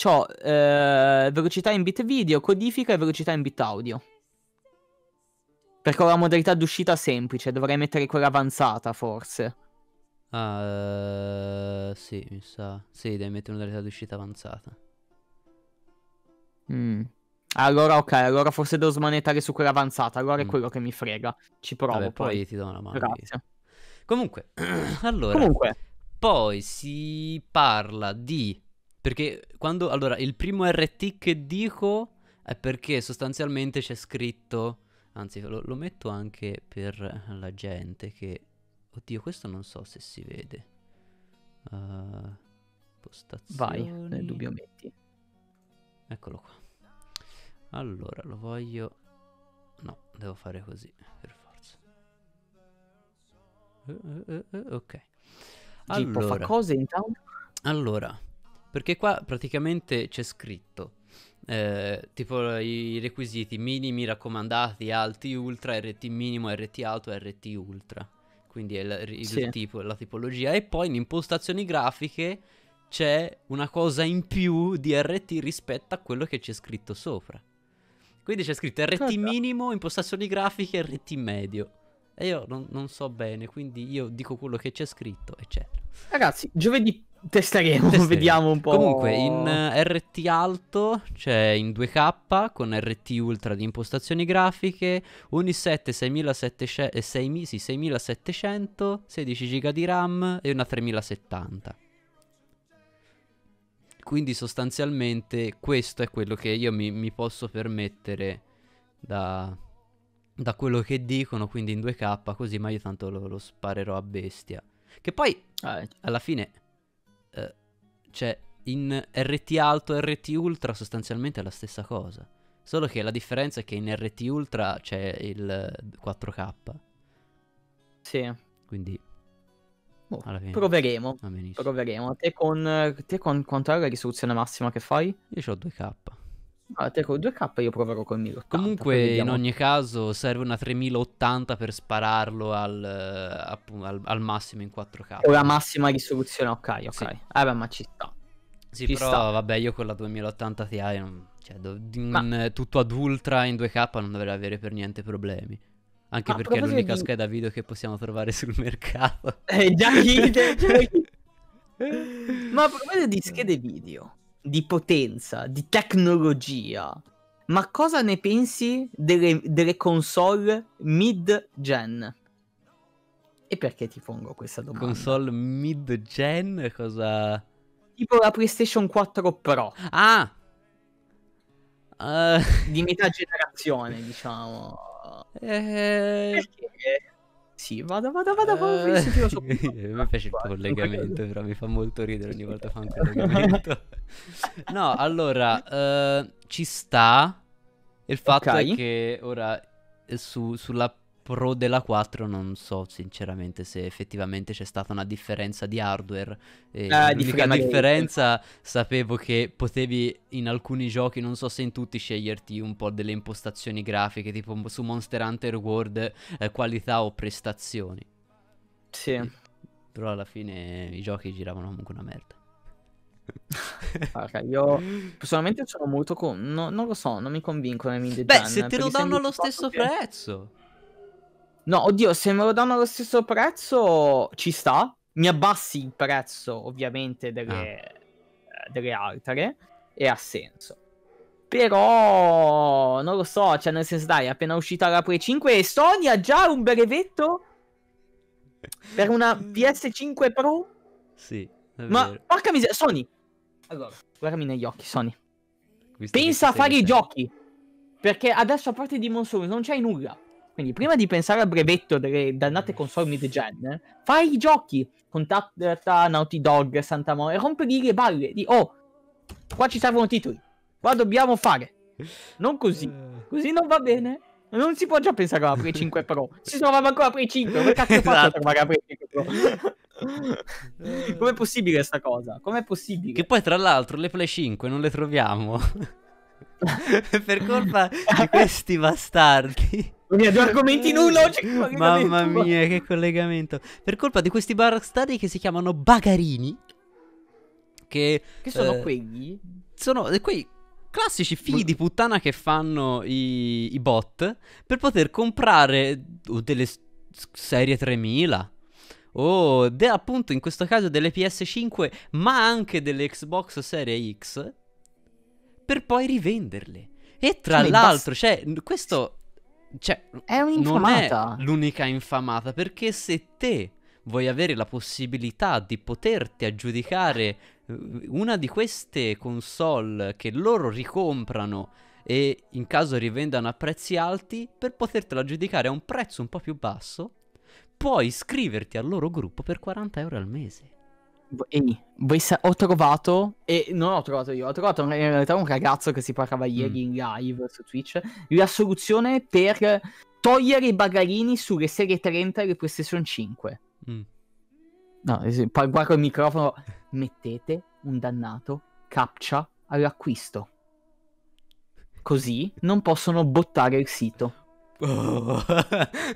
[SPEAKER 2] eh, velocità in bit video, codifica e velocità in bit audio. Perché ho la modalità d'uscita semplice, dovrei mettere quella avanzata forse.
[SPEAKER 1] Ah, uh, sì, mi sa. Sì, devi mettere una modalità d'uscita avanzata. Mm. Allora, ok, allora forse devo smanettare su quella avanzata. Allora mm. è quello che mi frega. Ci provo Vabbè, poi. poi. ti do una mano. Grazie. Comunque, allora. Comunque. Poi si parla di... Perché quando... Allora, il primo RT che dico è perché sostanzialmente c'è scritto... Anzi, lo, lo metto anche per la gente che... Oddio, questo non so se si vede. Uh, postazioni... Vai, nel dubbio metti. Eccolo qua. Allora, lo voglio... No, devo fare così, per forza. Uh, uh, ok. Gippo allora, fa cose in town? Allora, perché qua praticamente c'è scritto eh, tipo i requisiti minimi raccomandati, alti, ultra, RT minimo, RT alto, RT ultra. Quindi è la, il sì. tipo, la tipologia. E poi in impostazioni grafiche c'è una cosa in più di RT rispetto a quello che c'è scritto sopra. Quindi c'è scritto RT minimo, impostazioni grafiche, RT medio. E io non, non so bene, quindi io dico quello che c'è scritto, eccetera.
[SPEAKER 2] Ragazzi, giovedì Testeremo, Testeremo, vediamo un po'. Comunque, in eh, RT alto,
[SPEAKER 1] cioè in 2K, con RT ultra di impostazioni grafiche, Unisette 7 6700 16 GB di RAM e una 3070. Quindi sostanzialmente questo è quello che io mi, mi posso permettere da, da quello che dicono, quindi in 2K così, ma io tanto lo, lo sparerò a bestia. Che poi ah, eh. alla fine, eh, cioè, in RT alto e RT ultra sostanzialmente è la stessa cosa. Solo che la differenza è che in RT ultra c'è il 4K. Sì. Quindi... Boh, proveremo.
[SPEAKER 2] Proveremo. Te con, te con quanto è la risoluzione massima che fai? Io ho 2K. Ah, te con 2K io proverò col 1080. Comunque, in ogni
[SPEAKER 1] caso, serve una 3080 per spararlo al, al, al massimo in 4K. O la massima risoluzione, ok, ok. Sì. Eh beh, ma ci sta. Sì, ci però sta. vabbè, io con la 2080 Ti non... cioè, do... ma... tutto ad ultra in 2K non dovrei avere per niente problemi. Anche ma perché è l'unica di... scheda video che possiamo trovare sul mercato. Eh, già chi...
[SPEAKER 2] ma a proposito di schede video, di potenza, di tecnologia. Ma cosa ne pensi delle, delle console mid-gen? E perché ti pongo questa domanda? Console mid-gen? Cosa... Tipo la PlayStation 4 Pro. Ah! Uh... Di metà generazione, diciamo. Eh... Perché? Sì, vado, vado, vado. uh, so...
[SPEAKER 1] mi piace il collegamento, però mi fa molto ridere ogni volta fa un collegamento. no, allora, uh, ci sta il fatto okay. è che ora eh, su, sulla Pro della 4 non so sinceramente se effettivamente c'è stata una differenza di hardware. Eh, ah, l'unica di differenza sapevo che potevi in alcuni giochi, non so se in tutti, sceglierti un po' delle impostazioni grafiche, tipo su Monster Hunter World eh, qualità o prestazioni. Sì. Eh, però alla fine i giochi giravano comunque una merda. Guarda, io personalmente
[SPEAKER 2] sono molto con... No, non lo so, non mi convincono i Beh, se te lo danno allo stesso che... prezzo. No, oddio, se me lo danno allo stesso prezzo ci sta. Mi abbassi il prezzo, ovviamente, delle, ah. Eh, delle altre e ha senso. Però non lo so, cioè nel senso dai, appena uscita la Play 5 e Sony ha già un brevetto per una PS5 Pro?
[SPEAKER 1] Sì. Ma
[SPEAKER 2] porca miseria, Sony. Allora, guardami negli occhi, Sony.
[SPEAKER 1] Visto Pensa a fare i giochi.
[SPEAKER 2] Perché adesso a parte di Monsoon non c'hai nulla. Quindi prima di pensare al brevetto delle dannate console mid-gen, fai i giochi, contatta Naughty Dog, Santa Monica, e rompi le balle, di oh, qua ci servono titoli, qua dobbiamo fare. Non così, eh. così non va bene. Non si può già pensare alla Play 5 Pro. Ci trovava ancora la Play 5. Come cazzo esatto. faccio a esatto. trovare la Play 5
[SPEAKER 1] Pro? Eh. Com'è possibile questa cosa?
[SPEAKER 2] Com'è possibile?
[SPEAKER 1] Che poi, tra l'altro, le Play 5 non le troviamo. per colpa di questi bastardi non Mia, due argomenti in uno. Cioè, Mamma mia, che collegamento. Per colpa di questi study che si chiamano bagarini. Che, che sono eh, quelli? Sono eh, quei classici figli di puttana che fanno i, i bot per poter comprare delle serie 3000 o de, appunto in questo caso delle PS5 ma anche delle Xbox Series X per poi rivenderle.
[SPEAKER 2] E tra l'altro,
[SPEAKER 1] cioè, questo cioè, è un'infamata. Non è l'unica infamata, perché se te vuoi avere la possibilità di poterti aggiudicare eh, una di queste console che loro ricomprano e in caso rivendano a prezzi alti, per potertela aggiudicare a un prezzo un po' più basso, puoi iscriverti al loro gruppo per 40 euro al mese.
[SPEAKER 2] Ehi, sa- ho trovato,
[SPEAKER 1] e non ho trovato io, ho trovato in realtà un ragazzo
[SPEAKER 2] che si parlava mm. ieri mm. in live su Twitch, la soluzione per togliere i bagarini sulle serie 30 e le PlayStation 5. Mm. No, poi guardo il microfono, mettete un dannato captcha all'acquisto. Così non possono bottare il sito. Oh.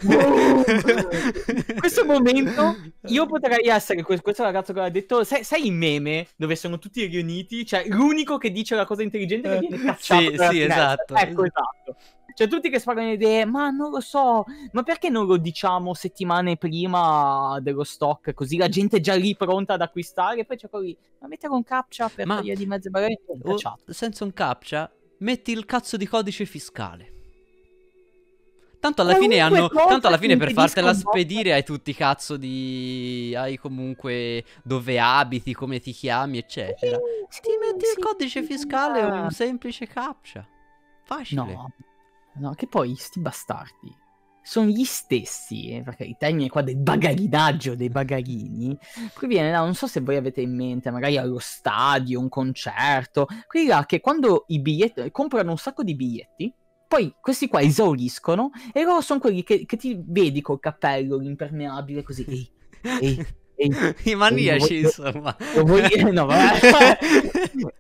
[SPEAKER 2] in questo momento io potrei essere questo ragazzo che l'ha detto sai, sai il meme dove sono tutti riuniti cioè l'unico che dice la cosa intelligente che viene eh, cacciato sì, sì esatto ecco esatto cioè tutti che sparano idee ma non lo so ma perché non lo diciamo settimane prima dello stock così la gente è già lì pronta ad acquistare e poi c'è quello lì ma mettere un captcha per via di mezzo magari senza un
[SPEAKER 1] captcha metti il cazzo di codice fiscale Tanto alla fine hanno. Tanto alla fine per fartela spedire hai tutti cazzo di. Hai comunque dove abiti, come ti chiami, eccetera. Sì, ti metti sì, il codice sì, fiscale o un esatto.
[SPEAKER 2] semplice captcha. Facile. No, no, che poi sti bastardi sono gli stessi, eh, perché il termine qua del bagaglinaggio dei bagaglini, qui viene da, non so se voi avete in mente, magari allo stadio, un concerto, qui là che quando i biglietti, comprano un sacco di biglietti, poi questi qua esauriscono e loro sono quelli che, che ti vedi col cappello l'impermeabile così. Ehi, ehi. I maniaci, insomma. Lo voglio... no, vabbè.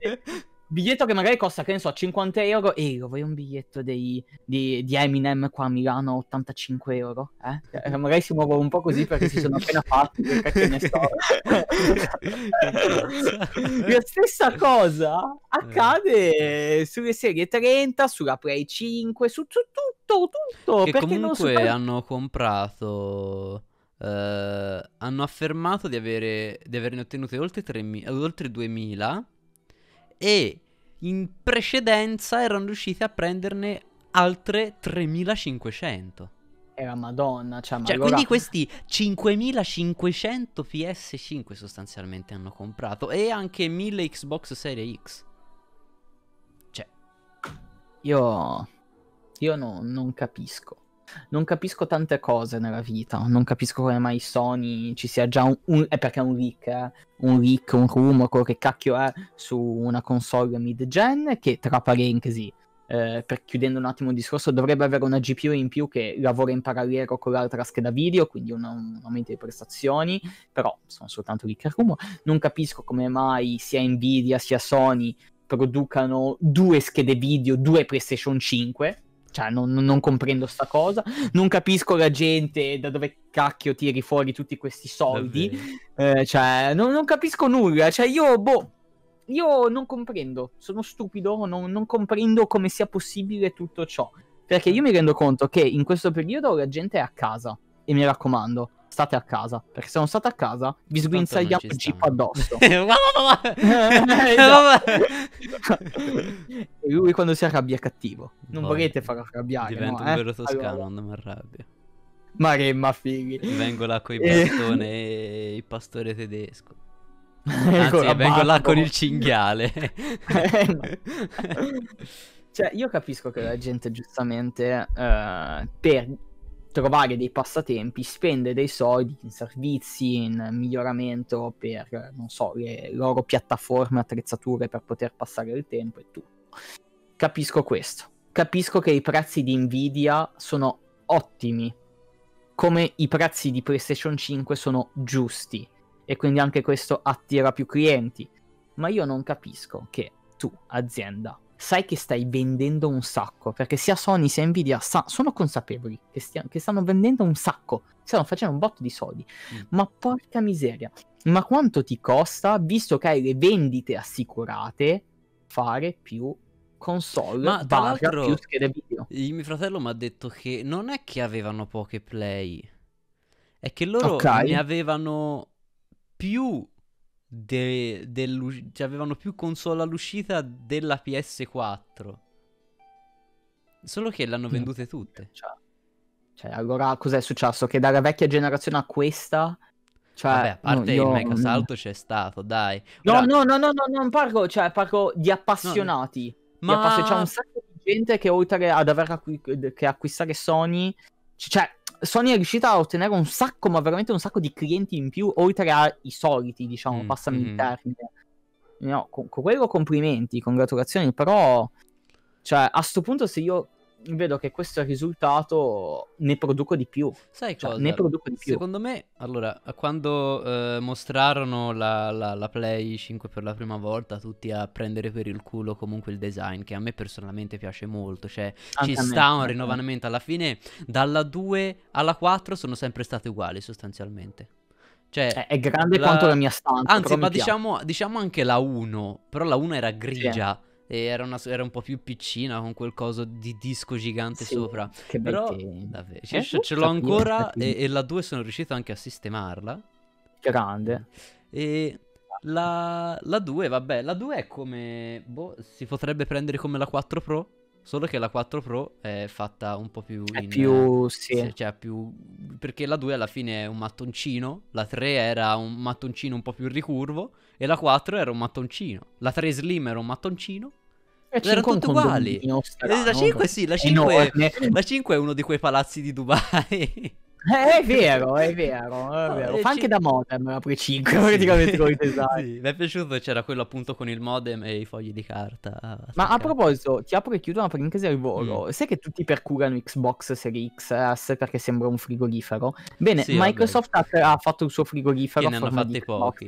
[SPEAKER 2] biglietto che magari costa, che ne so, 50 euro. E io voglio un biglietto dei, di, di, Eminem qua a Milano, 85 euro. Eh? Cioè, eh? Magari si muovono un po' così perché si sono appena fatti. Perché ne so. La stessa cosa accade sulle serie 30, sulla Play 5, su, su tutto, tutto. Che comunque so...
[SPEAKER 1] hanno comprato. Eh, hanno affermato di, avere, di averne ottenute oltre, 3, oltre 2000 e in precedenza erano riusciti a prenderne altre 3500. Era madonna, cioè, ma cioè allora... quindi questi 5500 PS5 sostanzialmente hanno comprato e anche 1000 Xbox Series X. Cioè,
[SPEAKER 2] io io no, non capisco non capisco tante cose nella vita, non capisco come mai Sony ci sia già un... è perché è un leak, eh? un leak, un rumor, quello che cacchio è, su una console mid-gen che, tra parentesi, eh, per chiudendo un attimo il discorso, dovrebbe avere una GPU in più che lavora in parallelo con l'altra scheda video, quindi un, un aumento di prestazioni, però sono soltanto leak e rumor. Non capisco come mai sia Nvidia sia Sony producano due schede video, due PlayStation 5, cioè, non, non, comprendo sta cosa. Non capisco la gente da dove cacchio tiri fuori tutti questi soldi. Eh, cioè, non, non, capisco nulla. Cioè, io, boh, io non comprendo. Sono stupido, non, non, comprendo come sia possibile tutto ciò. Perché eh. io mi rendo conto che in questo periodo la gente è a casa e mi raccomando, state a casa. Perché se non state a casa, vi sguinza gli jeep addosso. Esatto. e lui quando si arrabbia è cattivo. Non Poi, volete far arrabbiare. Diventa no, un eh? vero eh? toscano
[SPEAKER 1] quando allora. mi arrabbia. Maremma, figli. Vengo là con i eh. bastone e il pastore tedesco. Eh, Anzi, vengo là con il cinghiale.
[SPEAKER 2] Cioè, io capisco che la gente giustamente eh, per trovare dei passatempi, spende dei soldi in servizi, in miglioramento per, non so, le loro piattaforme, attrezzature per poter passare il tempo e tutto. Capisco questo. Capisco che i prezzi di Nvidia sono ottimi, come i prezzi di PlayStation 5 sono giusti e quindi anche questo attira più clienti. Ma io non capisco che tu, azienda, sai che stai vendendo un sacco, perché sia Sony sia Nvidia sa- sono consapevoli che, stia- che, stanno vendendo un sacco, stanno facendo un botto di soldi, mm. ma porca miseria, ma quanto ti costa, visto che hai le vendite assicurate, fare più
[SPEAKER 1] console ma tra l'altro più schede video? Il mio fratello mi ha detto che non è che avevano poche play, è che loro okay. ne avevano più de, cioè avevano più console all'uscita della PS4. Solo che l'hanno mm. vendute tutte. Eh, cioè. cioè, allora
[SPEAKER 2] cos'è successo? Che dalla vecchia generazione a questa... Cioè, Vabbè, a parte no, io... il mega mm. salto
[SPEAKER 1] c'è stato, dai. Ora... No,
[SPEAKER 2] no, no, no, non parlo, cioè, parlo di appassionati. No, Ma... Di appass- c'è un sacco di gente che oltre ad aver acqu- che acquistare Sony... Cioè, Sony è riuscita a ottenere un sacco, ma veramente un sacco di clienti in più, oltre ai soliti, diciamo, mm, passami mm. il mm-hmm. termine. No, con, con, quello complimenti, congratulazioni, però... Cioè, a questo punto se io vedo che questo risultato ne produco di
[SPEAKER 1] più. Sai cioè, cosa? Ne produco di più. Secondo me, allora, quando eh, mostrarono la, la, la, Play 5 per la prima volta, tutti a prendere per il culo comunque il design, che a me personalmente piace molto. Cioè, Anche ci sta un rinnovamento. Alla fine, dalla 2 alla 4 sono sempre state uguali sostanzialmente. Cioè, eh, è grande la... quanto la mia stanza. Anzi, ma diciamo, diciamo, anche la 1, però la 1 era grigia. Sì era, una, era, un po' più piccina con quel coso di disco gigante sì, sopra. Che Però davvero, cioè, eh, ce, l'ho ancora e, e, la 2 sono riuscito anche a sistemarla. Grande. E la, la 2, vabbè, la 2 è come... Boh, si potrebbe prendere come la 4 Pro? Solo che la 4 Pro è fatta un po' più... In, più, eh, sì. Cioè, più... Perché la 2 alla fine è un mattoncino, la 3 era un mattoncino un po' più ricurvo e la 4 era un mattoncino. La 3 Slim era un mattoncino eh, erano tutti uguali. Eh, la 5 sì, la 5, la 5 è uno di quei palazzi di Dubai.
[SPEAKER 2] Eh, è vero, è vero, è vero. Eh, Fa anche da modem apri Pre 5 praticamente con i design. Sì,
[SPEAKER 1] mi è piaciuto c'era quello appunto con il modem e i fogli di carta. Ah, Ma a proposito,
[SPEAKER 2] ti apro e chiudo una parentesi al volo. Mm. Sai che tutti percurano Xbox Series X perché sembra un frigorifero? Bene, sì, Microsoft vabbè. ha fatto il suo frigorifero. E ne hanno fatti pochi.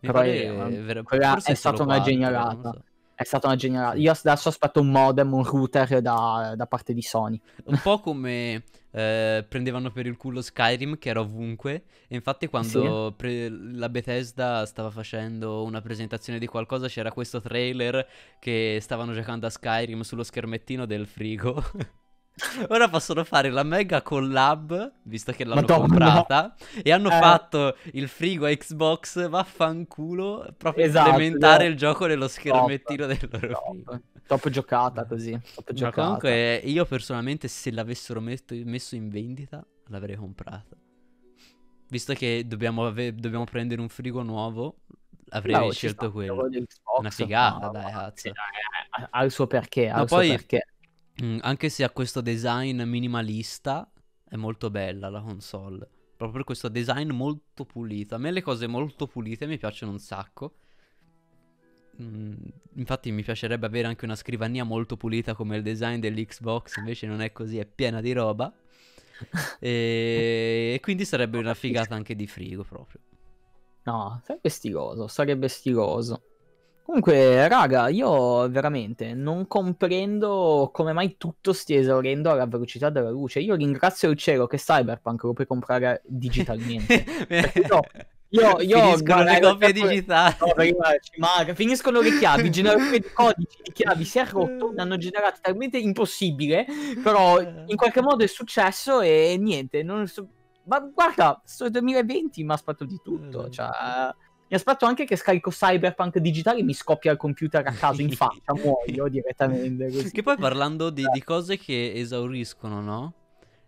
[SPEAKER 1] Però è, è, è, è stata una genialata.
[SPEAKER 2] È stata una generale. Io adesso aspetto un modem, un router da, da parte di Sony.
[SPEAKER 1] Un po' come eh, prendevano per il culo Skyrim, che era ovunque. E infatti, quando sì. pre- la Bethesda stava facendo una presentazione di qualcosa, c'era questo trailer che stavano giocando a Skyrim sullo schermettino del frigo. Ora possono fare la mega collab, visto che l'hanno Madonna. comprata, e hanno eh. fatto il frigo a Xbox, vaffanculo, proprio esatto, implementare no. il gioco nello schermettino del loro top. Top
[SPEAKER 2] giocata così, top giocata. comunque
[SPEAKER 1] io personalmente se l'avessero metto, messo in vendita l'avrei comprata. Visto che dobbiamo, ave- dobbiamo prendere un frigo nuovo, avrei no, scelto quello. Una figata, no, dai, cazzo. Sì, eh, ha il suo perché, ha Ma il poi... suo perché Mm, anche se ha questo design minimalista, è molto bella la console. Proprio per questo design molto pulito. A me le cose molto pulite mi piacciono un sacco. Mm, infatti mi piacerebbe avere anche una scrivania molto pulita come il design dell'Xbox, invece non è così, è piena di roba. e... e quindi sarebbe una figata anche di frigo proprio. No, sarebbe
[SPEAKER 2] stiloso, sarebbe stiloso. Comunque, raga, io veramente non comprendo come mai tutto stia esaurendo alla velocità della luce. Io ringrazio il cielo che Cyberpunk lo puoi comprare digitalmente. no, io, io finiscono le copie digitali. No, ma finiscono le chiavi, generazione di codici di chiavi si è rotto, l'hanno generato talmente impossibile, però in qualche modo è successo e niente, non so... Ma guarda, sto 2020 mi ha spatto di tutto, mm. cioè... Mi aspetto anche che scarico Cyberpunk digitale e mi scoppia il computer a caso in faccia, muoio direttamente. Così. Che poi parlando
[SPEAKER 1] di, di cose che esauriscono, no?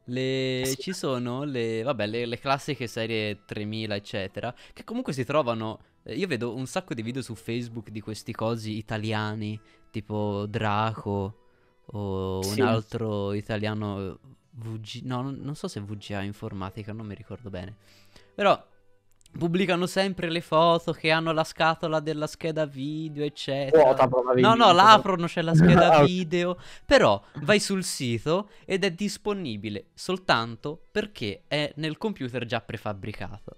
[SPEAKER 1] Le... Sì. Ci sono le, vabbè, le, le classiche serie 3000, eccetera, che comunque si trovano eh, io vedo un sacco di video su Facebook di questi cosi italiani, tipo Draco o sì. un altro italiano eh, VG... No, non so se VGA informatica, non mi ricordo bene. Però pubblicano sempre le foto che hanno la scatola della scheda video, eccetera. Vuota, no, no, l'aprono, c'è la scheda ah, video. Però vai sul sito ed è disponibile soltanto perché è nel computer già prefabbricato.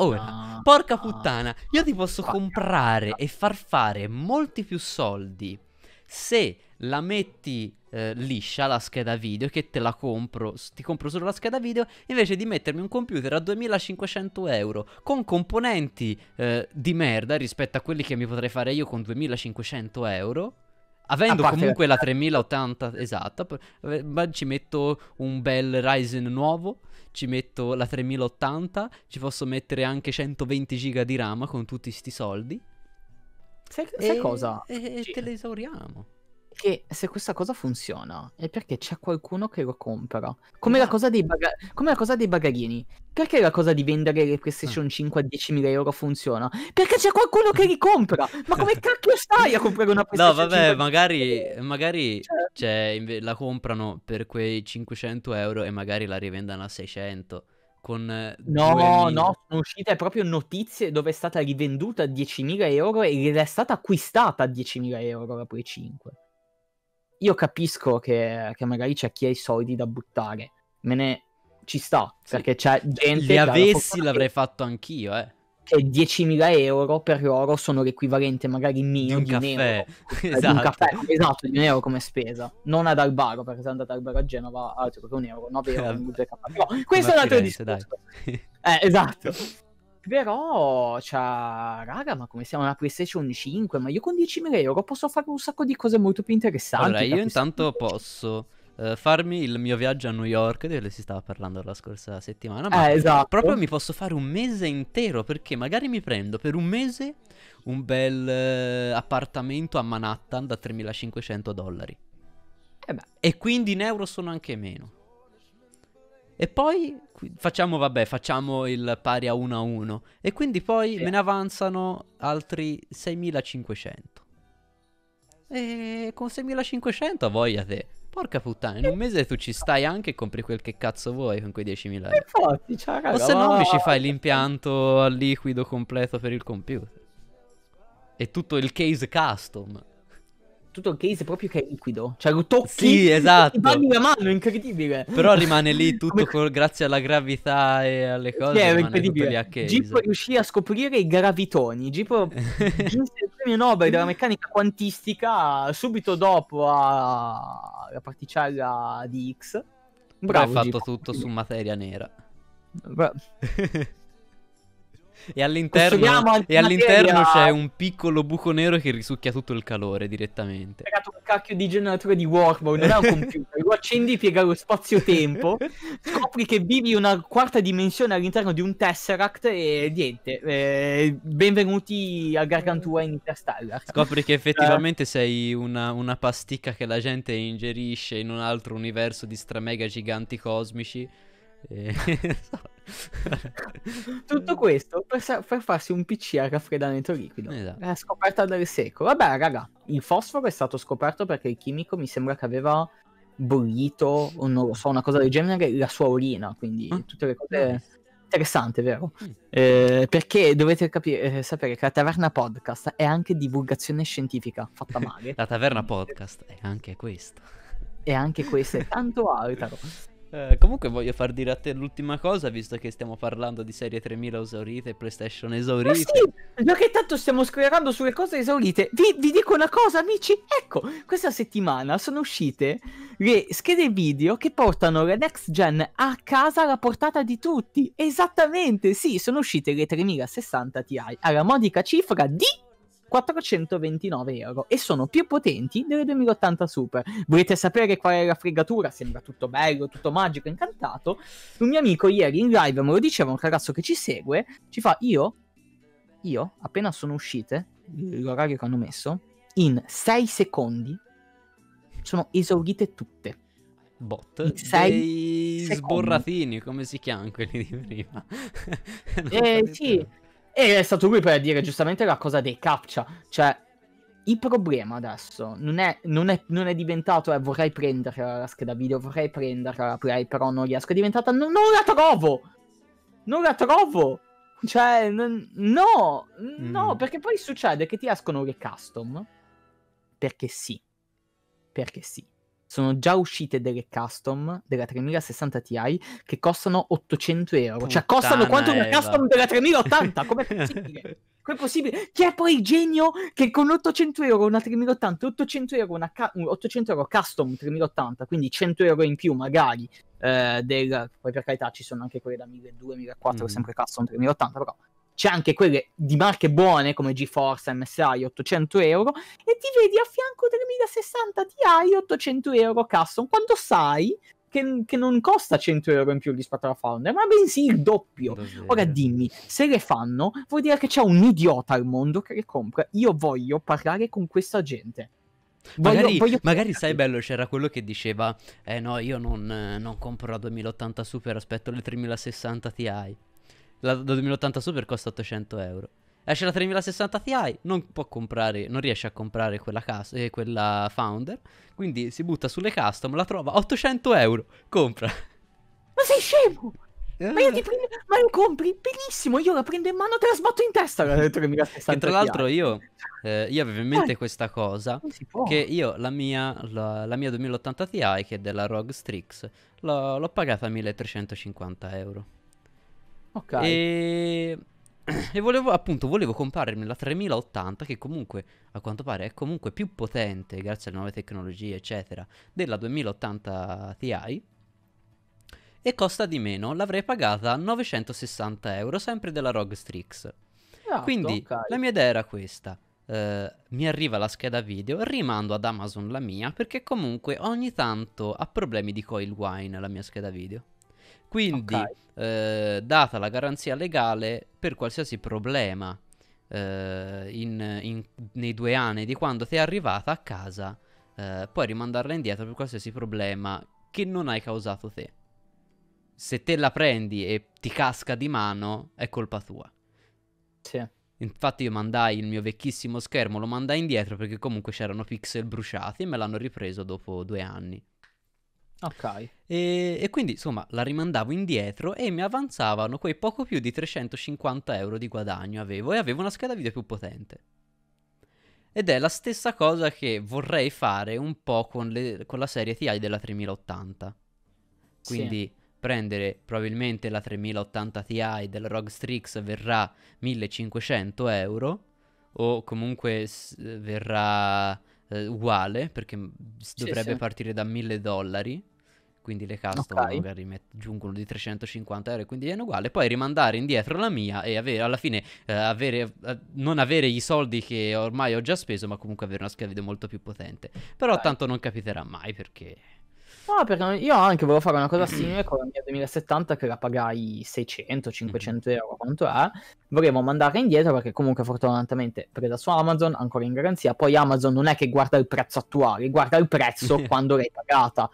[SPEAKER 1] Ora, no. Ah, porca ah, puttana, io ti posso comprare e far fare molti più soldi se la metti eh, liscia la scheda video che te la compro, ti compro solo la scheda video invece di mettermi un computer a 2500 euro con componenti eh, di merda rispetto a quelli che mi potrei fare io con 2500 euro. Avendo comunque la 3080 esatto, ma ci metto un bel Ryzen nuovo, ci metto la 3080, ci posso mettere anche 120 giga di RAM con tutti sti soldi. Sai, e, cosa? E, e te le esauriamo
[SPEAKER 2] che se questa cosa funziona è perché c'è qualcuno che lo compra. Come, ah. la, esatto. cosa baga- come la, cosa dei bagaglini. Perché la cosa di vendere le PlayStation 5 ah. a 10.000 euro funziona? Perché c'è qualcuno che li compra! Ma come cacchio stai a comprare una PlayStation No, vabbè, 5?
[SPEAKER 1] magari, eh, magari certo. cioè. Cioè, la comprano per quei 500 euro e magari la rivendano a 600 con no, 2000. no,
[SPEAKER 2] sono uscite proprio notizie dove è stata rivenduta a 10.000 euro ed è stata acquistata a 10.000 euro la Play 5 io capisco che, che magari c'è chi ha i soldi da buttare, me ne ci sta, sì. perché c'è gente... Li avessi
[SPEAKER 1] l'avrei fatto anch'io, eh. Che
[SPEAKER 2] 10.000 euro per loro sono l'equivalente magari mio di, di un, caffè. Euro, esatto. di un esatto. caffè. Esatto, di un euro come spesa. Non ad Albaro, perché se andate ad Albaro a Genova altro ah, che un euro, 9 euro No, questo è un altro discorso. Eh, esatto. Però, c'ha, cioè, raga, ma come siamo una PlayStation 5? Ma io con 10.000 euro posso fare un sacco di cose molto più interessanti. Allora, io
[SPEAKER 1] intanto posso uh, farmi il mio viaggio a New York, di cui si stava parlando la scorsa settimana. Ma eh, esatto. Proprio mi posso fare un mese intero, perché magari mi prendo per un mese un bel uh, appartamento a Manhattan da 3.500 dollari. Eh e quindi in euro sono anche meno. E poi facciamo, vabbè, facciamo il pari a 1 a 1. E quindi poi sì. me ne avanzano altri 6500. E con 6500 a voglia te. Porca puttana, in un mese tu ci stai anche e compri quel che cazzo vuoi con quei 10.000 euro. Infatti, ciao, raga, o se no mi ci fai l'impianto a liquido completo per il computer. E tutto il case custom
[SPEAKER 2] tutto il case proprio
[SPEAKER 1] che è liquido. Cioè, lo tocchi sì, esatto. ti bagni la
[SPEAKER 2] mano, incredibile. Però rimane lì
[SPEAKER 1] tutto con, grazie alla gravità e alle cose. Sì, è incredibile. Gippo
[SPEAKER 2] riuscì a scoprire i gravitoni. Gippo vinse il premio Nobel della meccanica quantistica subito dopo a... la particella di X. Bravo, Però hai fatto Gippo. tutto su
[SPEAKER 1] materia nera.
[SPEAKER 2] Bra-
[SPEAKER 1] E all'interno, e all'interno c'è un piccolo buco nero che risucchia tutto il calore direttamente. Ho È
[SPEAKER 2] un cacchio di generatore di Warbow, non è un computer. lo accendi, piega lo spazio-tempo, scopri che vivi una quarta dimensione all'interno di un Tesseract e niente. Eh, benvenuti a Gargantua in Interstellar. Scopri che effettivamente
[SPEAKER 1] eh. sei una, una pasticca che la gente ingerisce in un altro universo di stramega giganti cosmici. E... Eh,
[SPEAKER 2] Tutto questo per, sa- per, farsi un PC a raffreddamento liquido. Esatto. La scoperta del secolo. Vabbè, raga, il fosforo è stato scoperto perché il chimico mi sembra che aveva bollito, o non lo so, una cosa del genere, la sua urina. Quindi ah, tutte le cose interessante, vero? Mm. Eh, perché dovete capire, eh, sapere che la Taverna Podcast è anche divulgazione scientifica fatta
[SPEAKER 1] male. la Taverna Podcast è anche questo. È anche questo, è tanto altro. Eh, comunque voglio far dire a te l'ultima cosa, visto che stiamo parlando di serie 3000 esaurite, e PlayStation esaurite. Ma
[SPEAKER 2] sì, perché tanto stiamo squadrando sulle cose esaurite. Vi, vi, dico una cosa, amici. Ecco, questa settimana sono uscite le schede video che portano la next gen a casa alla portata di tutti. Esattamente, sì, sono uscite le 3060 Ti alla modica cifra di 429 euro e sono più potenti delle 2080 Super. Volete sapere qual è la fregatura? Sembra tutto bello, tutto magico, incantato. Un mio amico ieri in live me lo diceva, un ragazzo che ci segue, ci fa io, io, appena sono uscite, l'orario che hanno messo, in 6 secondi sono esaurite tutte. Bot? 6
[SPEAKER 1] sborratini, come si chiamano quelli di prima? eh sì.
[SPEAKER 2] Più e è stato lui per dire giustamente la cosa dei captcha. Cioè, il problema adesso non è, non è, non è diventato eh, vorrei prendere la scheda video, vorrei prendere la play, però non riesco. È diventata non, non la trovo! Non la trovo! Cioè, n- no, mm. no, perché poi succede che ti escono le custom. Perché sì. Perché sì sono già uscite delle custom della 3060 Ti che costano 800 euro. Cioè, Puttana cioè, costano quanto Eva. una custom della 3080. Com'è possibile? Com'è possibile? Chi è poi il genio che con 800 euro una 3080, 800 euro, una ca- 800 euro custom 3080, quindi 100 euro in più magari, eh, del... poi per carità ci sono anche quelle da 1200, 1400, mm. sempre custom 3080, però c'è anche quelle di marche buone come GeForce, MSI 800 euro e ti vedi a fianco 3060 Ti 800 euro custom quando sai che, che, non costa 100 euro in più rispetto alla Founder, ma bensì il doppio. Davvero. Ora dimmi, se le fanno, vuol dire che c'è un idiota al mondo che le compra. Io voglio parlare con questa gente. Voglio, magari, voglio...
[SPEAKER 1] magari, sai bello c'era quello che diceva eh no io non, non compro la 2080 Super aspetto le 3060 Ti la, 2080 Super costa 800 euro. Esce la 3060 Ti, non può comprare, non riesce a comprare quella, cas- eh, quella Founder, quindi si butta sulle custom, la trova 800 euro, compra. Ma sei scemo!
[SPEAKER 2] Eh. Ma io ti prendo, ma lo compri benissimo, io la prendo in mano e te la sbatto in testa la 3060
[SPEAKER 1] Che tra l'altro io, eh, io avevo in mente eh, questa cosa, che io la mia, la, la mia, 2080 Ti, che è della ROG Strix, l'ho, l'ho pagata 1350 euro. Ok. E... e volevo appunto volevo comprarmi la 3080 che comunque a quanto pare è comunque più potente grazie alle nuove tecnologie eccetera della 2080 Ti e costa di meno, l'avrei pagata 960 euro sempre della ROG Strix. Esatto, Quindi okay. la mia idea era questa. Uh, mi arriva la scheda video, rimando ad Amazon la mia perché comunque ogni tanto ha problemi di coil wine la mia scheda video. Quindi, okay. eh, data la garanzia legale per qualsiasi problema eh, in, in, nei due anni di quando ti è arrivata a casa, eh, puoi rimandarla indietro per qualsiasi problema che non hai causato te. Se te la prendi e ti casca di mano, è colpa tua. Sì. Infatti io mandai il mio vecchissimo schermo, lo mandai indietro perché comunque c'erano pixel bruciati e me l'hanno ripreso dopo due anni. Ok. E, e, quindi insomma la rimandavo indietro e mi avanzavano quei poco più di 350 euro di guadagno avevo e avevo una scheda video più potente. Ed è la stessa cosa che vorrei fare un po' con, le, con la serie TI della 3080. Quindi sì. prendere probabilmente la 3080 Ti del ROG Strix verrà 1500 euro o comunque verrà eh, uguale, perché sì, dovrebbe sì. partire da 1000 dollari, quindi le custom okay. magari met- giungono di 350 euro, e quindi viene uguale, poi rimandare indietro la mia e avere, alla fine eh, avere, eh, non avere i soldi che ormai ho già speso, ma comunque avere una scheda video molto più potente. Però okay. tanto non capiterà mai perché
[SPEAKER 2] No, perché io anche volevo fare una cosa simile con la mia 2070 che la pagai 600-500 euro, quanto è. Volevo mandarla indietro perché comunque fortunatamente presa su Amazon, ancora in garanzia. Poi Amazon non è che guarda il prezzo attuale, guarda il prezzo quando l'hai pagata.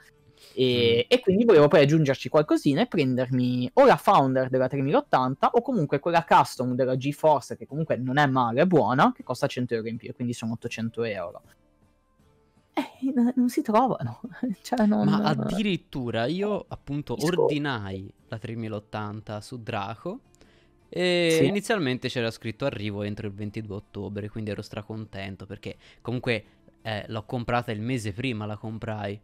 [SPEAKER 2] E, mm. e, quindi volevo poi aggiungerci qualcosina e prendermi o la founder della 3080 o comunque quella custom della GeForce che comunque non è male, è buona, che costa 100 euro in più, quindi sono 800 euro. Eh, non si trovano. Cioè, non... Ma
[SPEAKER 1] addirittura io appunto Discord. ordinai la 3080 su Draco e sì. inizialmente c'era scritto arrivo entro il 22 ottobre, quindi ero stracontento perché comunque eh, l'ho comprata il mese prima, la comprai.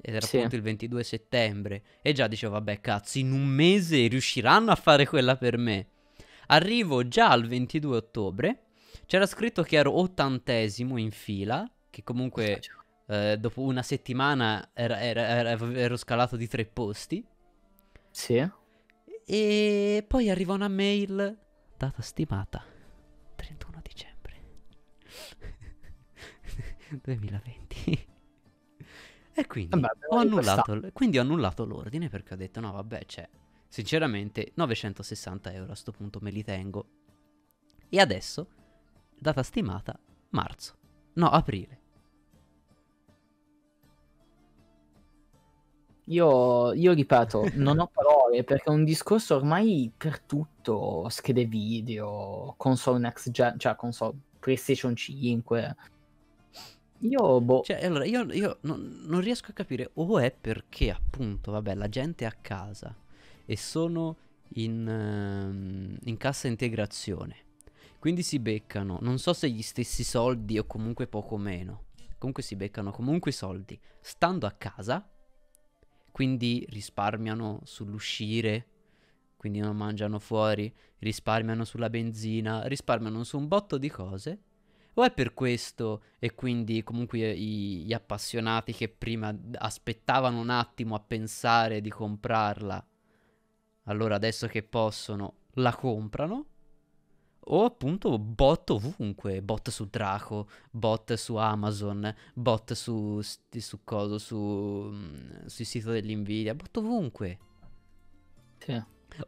[SPEAKER 1] Ed era sì. appunto il 22 settembre. E già dicevo, vabbè, cazzo, in un mese riusciranno a fare quella per me. Arrivo già al 22 ottobre. C'era scritto che ero ottantesimo in fila. Che comunque eh, dopo una settimana era, era, era, ero scalato di tre posti. Sì. E poi arriva una mail, data stimata, 31 dicembre 2020. e quindi, vabbè, ho annullato, quindi ho annullato l'ordine perché ho detto no vabbè, cioè, sinceramente 960 euro a sto punto me li tengo. E adesso, data stimata, marzo. No, aprile. Io, io, ripeto, non ho parole perché
[SPEAKER 2] è un discorso ormai per tutto, schede video, console next gen, cioè
[SPEAKER 1] console PlayStation 5. Io, boh. cioè, allora, io, io non, non, riesco a capire o è perché appunto, vabbè, la gente è a casa e sono in, ehm, in cassa integrazione, quindi si beccano, non so se gli stessi soldi o comunque poco meno, comunque si beccano comunque i soldi, stando a casa quindi risparmiano sull'uscire, quindi non mangiano fuori, risparmiano sulla benzina, risparmiano su un botto di cose. O è per questo e quindi comunque i, gli appassionati che prima aspettavano un attimo a pensare di comprarla, allora adesso che possono la comprano? o appunto bot ovunque, bot su Draco, bot su Amazon, bot su, su coso, su, mm, sul sito dell'Nvidia, bot ovunque. Sì.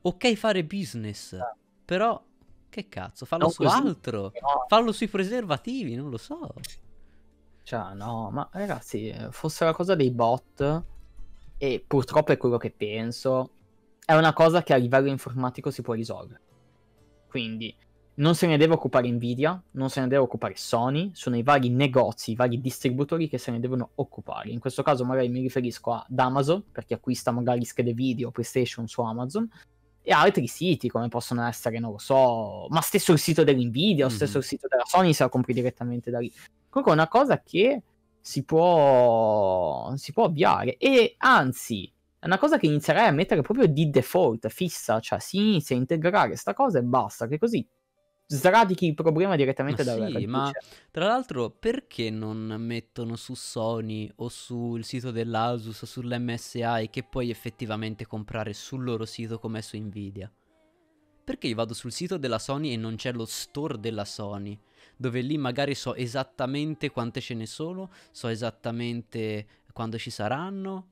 [SPEAKER 1] Ok fare business, sì. Ah. però che cazzo, fallo non su così. altro, no. fallo sui preservativi, non lo so. Cioè no, ma ragazzi,
[SPEAKER 2] fosse la cosa dei bot, e purtroppo è quello che penso, è una cosa che a livello informatico si può risolvere. Quindi non se ne deve occupare Nvidia, non se ne deve occupare Sony, sono i vari negozi, i vari distributori che se ne devono occupare. In questo caso magari mi riferisco ad Amazon, per chi acquista magari schede video, PlayStation su Amazon, e altri siti come possono essere, non lo so, ma stesso il sito dell'Nvidia, mm-hmm. stesso il sito della Sony se la compri direttamente da lì. Comunque è una cosa che si può, si può avviare e anzi è una cosa che inizierai a mettere proprio di default, fissa, cioè si inizia a integrare questa cosa e basta, che così sradichi il problema direttamente ma dalla sì, Ma
[SPEAKER 1] tra l'altro, perché non mettono su Sony o sul sito dell'Asus o sull'MSI che puoi effettivamente comprare sul loro sito come su Nvidia? Perché io vado sul sito della Sony e non c'è lo store della Sony? Dove lì magari so esattamente quante ce ne sono, so esattamente quando ci saranno,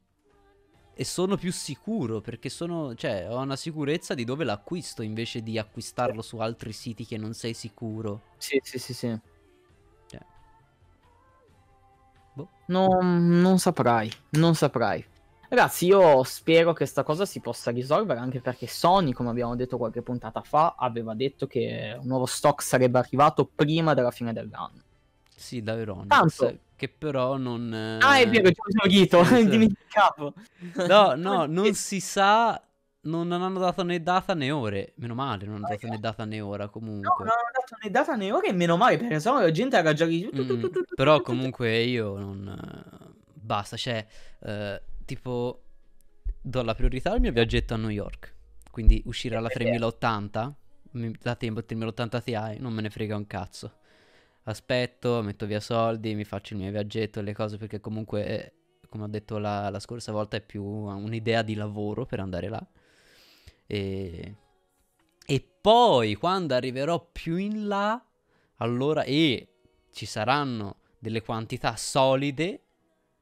[SPEAKER 1] e sono più sicuro perché sono, cioè, ho una sicurezza di dove l'acquisto invece di acquistarlo su altri siti che non sei sicuro. Sì, sì, sì, sì. Cioè.
[SPEAKER 2] Boh. No, non saprai, non saprai. Ragazzi, io spero che questa cosa si possa risolvere anche perché Sony, come abbiamo detto qualche puntata fa, aveva detto che un nuovo stock sarebbe arrivato prima della fine dell'anno. Sì, da Euronics.
[SPEAKER 1] Che però non... Eh, ah, è vero, c'è un Ghito, dimenticavo. No, no, non si sa... Non, hanno dato né data né ore. Meno male, non hanno dato né data né ora comunque. No, non hanno dato né data né ore, meno male, perché sennò la gente era già lì. però comunque io non... Eh, basta, cioè... Eh, tipo... Do la priorità al mio viaggetto a New York. Quindi uscire alla 3080 Da tempo, 3080 1080 Ti non me ne frega un cazzo aspetto, metto via soldi, mi faccio il mio viaggetto, le cose perché comunque, eh, come ho detto la, la, scorsa volta, è più un'idea di lavoro per andare là. E, e poi quando arriverò più in là, allora e ci saranno delle quantità solide,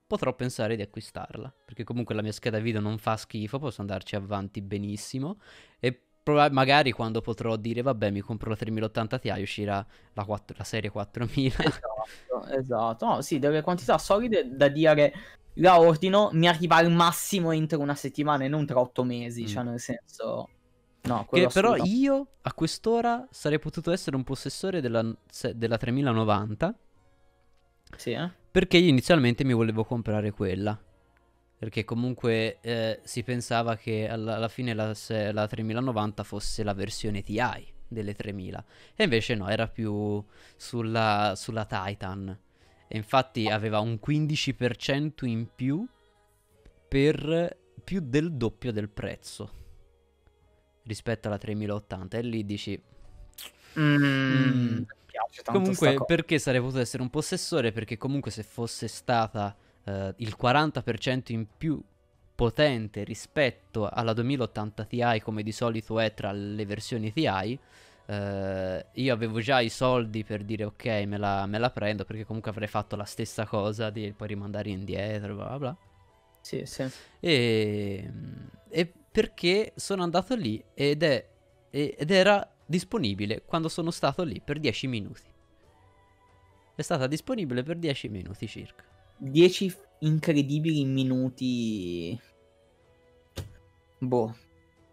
[SPEAKER 1] potrò pensare di acquistarla. Perché comunque la mia scheda video non fa schifo, posso andarci avanti benissimo. E Proba- magari quando potrò dire, vabbè, mi compro la 3080 Ti uscirà la, 4, la, serie 4000. Esatto, esatto. No, sì, delle quantità solide da dire
[SPEAKER 2] la ordino, mi arriva al massimo entro una settimana e non tra otto mesi, mm. cioè nel senso...
[SPEAKER 1] No, che però io a quest'ora sarei potuto essere un possessore della, della 3090. Sì, eh? Perché io inizialmente mi volevo comprare quella perché comunque eh, si pensava che alla, alla fine la, la, 3090 fosse la versione TI delle 3000 e invece no, era più sulla, sulla Titan e infatti aveva un 15% in più per più del doppio del prezzo rispetto alla 3080 e lì dici mm. Mm. Comunque perché sarebbe potuto essere un possessore perché comunque se fosse stata eh, il 40% in più potente rispetto alla 2080 Ti come di solito è tra le versioni Ti. Eh, io avevo già i soldi per dire ok me la, me la, prendo perché comunque avrei fatto la stessa cosa di poi rimandare indietro bla bla, bla. Sì, sì. E, e, perché sono andato lì ed, è, ed era disponibile quando sono stato lì per 10 minuti è stata disponibile per 10 minuti circa 10
[SPEAKER 2] incredibili
[SPEAKER 1] minuti. Boh.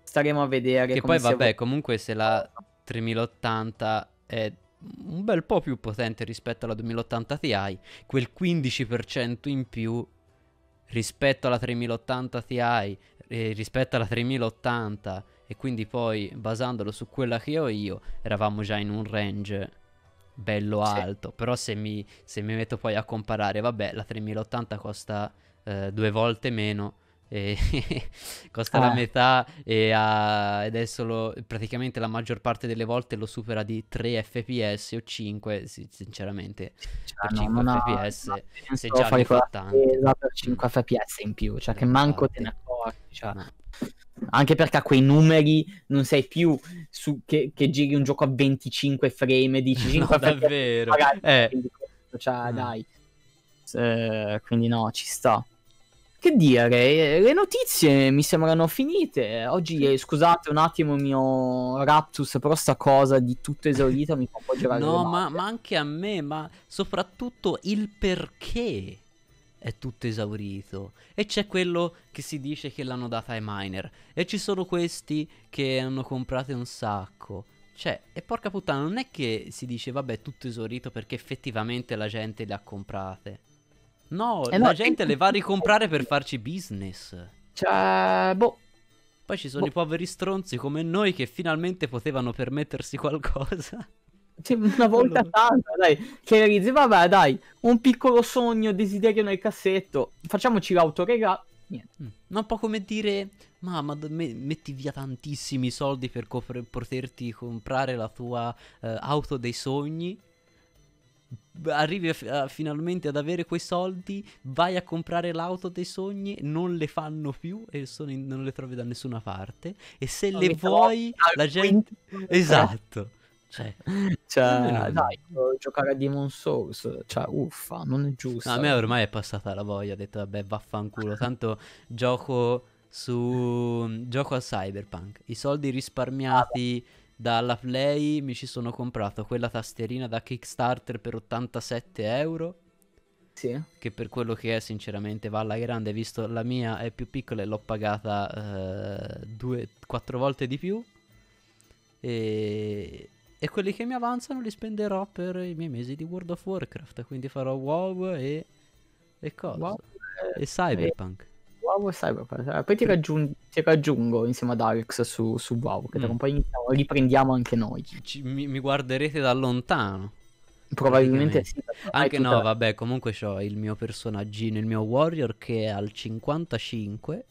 [SPEAKER 1] Staremo a vedere. Che poi, vabbè, vo- comunque se la 3080 è un bel po' più potente rispetto alla 2080 Ti, quel 15% in più rispetto alla 3080 Ti, eh, rispetto alla 3080 e quindi poi basandolo su quella che ho io, eravamo già in un range bello sì. alto, però se mi, se mi, metto poi a comparare, vabbè, la 3080 costa eh, due volte meno, costa ah. la eh. metà e ha, adesso lo, praticamente la maggior parte delle volte lo supera di 3 fps o 5, sinceramente. Cioè, no, 5 no, fps no, se già fai per
[SPEAKER 2] 5 fps in più, cioè che manco te ne accorgi, cioè. Ma anche perché a quei numeri non sei più su, che, che giri un gioco a 25 frame, e dici 5 no,
[SPEAKER 1] davvero. magari, eh. cioè, no. Mm. dai.
[SPEAKER 2] Eh, quindi no, ci sta che dire, eh, le notizie mi sembrano finite. Oggi, eh, scusate un attimo il mio raptus, però sta cosa di tutto esaurito mi fa un po' girare No, ma,
[SPEAKER 1] ma, anche a me, ma soprattutto il perché è tutto esaurito. E c'è quello che si dice che l'hanno data ai miner. E ci sono questi che hanno comprate un sacco. Cioè, e porca puttana, non è che si dice, vabbè, tutto esaurito perché effettivamente la gente le ha comprate. No, eh la no, gente è... le va a ricomprare per farci business. Cioè, boh. Poi ci sono boh. i poveri stronzi come noi che finalmente potevano permettersi qualcosa.
[SPEAKER 2] Cioè, una volta tanto, dai, che realizzi, vabbè, dai, un piccolo sogno, desiderio nel cassetto,
[SPEAKER 1] facciamoci l'autorega. niente. Mm. un po' come dire, mamma, me- metti via tantissimi soldi per co- poterti comprare la tua eh, auto dei sogni, arrivi a, a, finalmente ad avere quei soldi, vai a comprare l'auto dei sogni, non le fanno più e in, non le trovi da nessuna parte. E se non le vuoi, la gente... Esatto. Cioè, cioè dai,
[SPEAKER 2] giocare a Demon Souls, cioè, uffa, non è giusto. a me
[SPEAKER 1] ormai è passata la voglia, ho detto, vabbè, vaffanculo, tanto gioco su... gioco a Cyberpunk. I soldi risparmiati... Vabbè dalla Play mi ci sono comprato quella tasterina da Kickstarter per 87 euro. Sì. Che per quello che è, sinceramente, va alla grande, visto la mia è più piccola e l'ho pagata eh, due, quattro volte di più. E... e quelli che mi avanzano li spenderò per i miei mesi di World of Warcraft. Quindi farò WoW e, e cosa? Wow. E Cyberpunk.
[SPEAKER 2] WoW Cyberpunk. Poi ti, raggiung- ti, raggiungo insieme ad Alex su, su WoW, che mm. tra un po' riprendiamo anche noi. Ci,
[SPEAKER 1] mi, mi, guarderete da lontano. Probabilmente sì. Anche no, la... vabbè, comunque ho il mio personaggino, il mio warrior che è al 55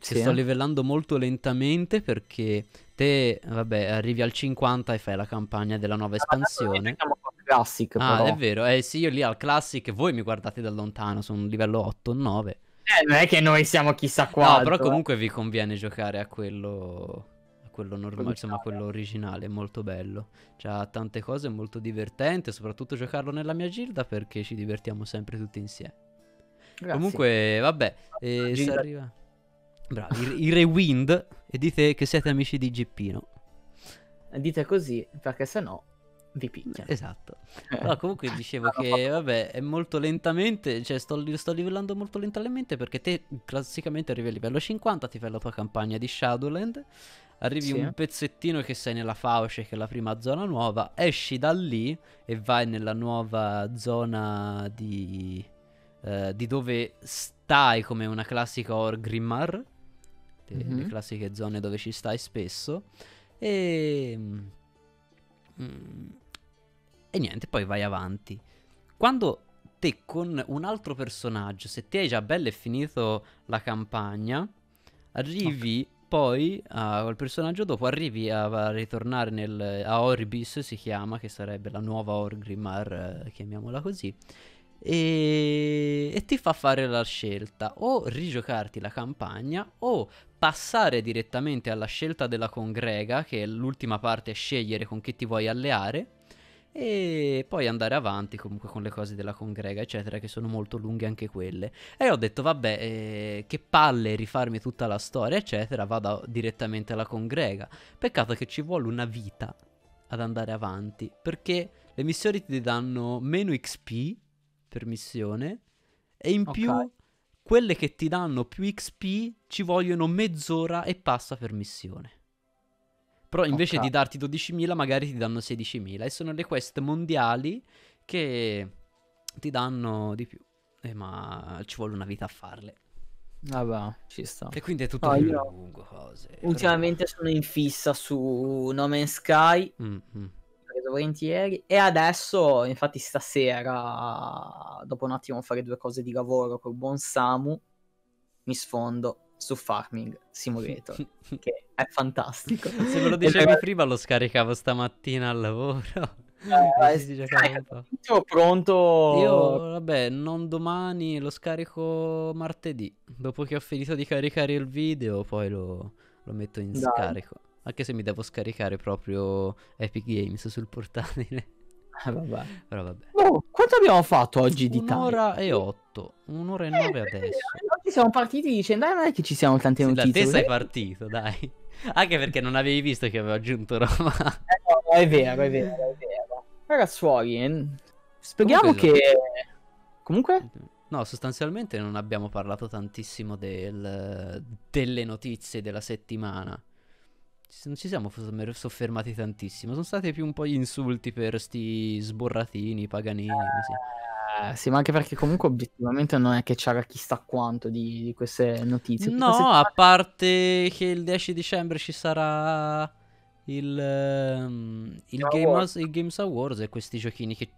[SPEAKER 1] sì. sto livellando molto lentamente perché te, vabbè, arrivi al 50 e fai la campagna della nuova ah, espansione. Classic, ah, è vero, eh sì, io lì al classic, voi mi guardate da lontano, sono un livello 8 o 9.
[SPEAKER 2] Eh, non è che noi siamo chissà qua. No, però eh. comunque
[SPEAKER 1] vi conviene giocare a quello. A quello normale, insomma, a quello originale. molto bello. C'ha cioè, tante cose, molto divertente. Soprattutto giocarlo nella mia gilda perché ci divertiamo sempre tutti insieme. Grazie. Comunque, vabbè, eh, si arriva. Bravi, i Rewind e dite che siete amici di Gippino.
[SPEAKER 2] Dite così, perché se no vi picchia. Esatto.
[SPEAKER 1] Allora, eh. comunque dicevo ah, che vabbè, è molto lentamente, cioè sto, sto livellando molto lentamente perché te classicamente arrivi a livello 50, ti fai la tua campagna di Shadowland, arrivi sì. un pezzettino che sei nella fauce, che è la prima zona nuova, esci da lì e vai nella nuova zona di, eh, di dove stai come una classica Orgrimmar, mm-hmm. le mhm. classiche zone dove ci stai spesso, e... Mm, e niente, poi vai avanti. Quando te con un altro personaggio, se ti hai già e finito la campagna, arrivi okay. poi a quel personaggio dopo, arrivi a, a ritornare nel, a Orbis, si chiama, che sarebbe la nuova Orgrimmar, eh, chiamiamola così, e, e ti fa fare la scelta o rigiocarti la campagna o passare direttamente alla scelta della congrega, che è l'ultima parte è scegliere con chi ti vuoi alleare, e poi andare avanti comunque con le cose della congrega, eccetera, che sono molto lunghe anche quelle. E ho detto, vabbè, eh, che palle rifarmi tutta la storia, eccetera, vado direttamente alla congrega. Peccato che ci vuole una vita ad andare avanti, perché le missioni ti danno meno XP per missione e in okay. più quelle che ti danno più XP ci vogliono mezz'ora e passa per missione. Però invece okay. di darti 12.000 magari ti danno 16.000 e sono le quest mondiali che ti danno di più. Eh, ma ci vuole una vita a farle.
[SPEAKER 2] Vabbè, ci sta. E quindi è tutto no, io... lungo cose. Ultimamente però... sono in fissa su No Man's Sky. Mm-hmm. volentieri. E adesso, infatti, stasera, dopo un attimo fare due cose di lavoro col buon Samu, mi sfondo su Farming Simulator, che è fantastico.
[SPEAKER 1] Se ve lo dicevi prima lo scaricavo stamattina al lavoro. Eh, eh si giocava io pronto. Io, vabbè, non domani, lo scarico martedì. Dopo che ho finito di caricare il video, poi lo, lo metto in Dai. scarico. Anche se mi devo scaricare proprio Epic Games sul portatile. Eh, vabbè. Però vabbè. Oh, quanto abbiamo fatto oggi di tanto? Un'ora e otto. Un'ora e eh, nove eh, adesso.
[SPEAKER 2] Oggi siamo partiti dicendo, dai, eh, non è che ci
[SPEAKER 1] siamo tante sì, notizie. Da te sei partito, dai. Anche perché non avevi visto che avevo aggiunto Roma. Eh, no, è vero, è vero, è vero. Ragazzuoli, speriamo che... Comunque? No, sostanzialmente non abbiamo parlato tantissimo del... delle notizie della settimana non ci siamo soffermati tantissimo. Sono stati più un po' gli insulti per sti sborratini, paganini.
[SPEAKER 2] Eh, sì, ma anche perché comunque obiettivamente non è che c'era chissà quanto di, di queste notizie. No,
[SPEAKER 1] a parte che il 10 dicembre ci sarà il, um, il, Game Awards. il, Games Awards e questi giochini che...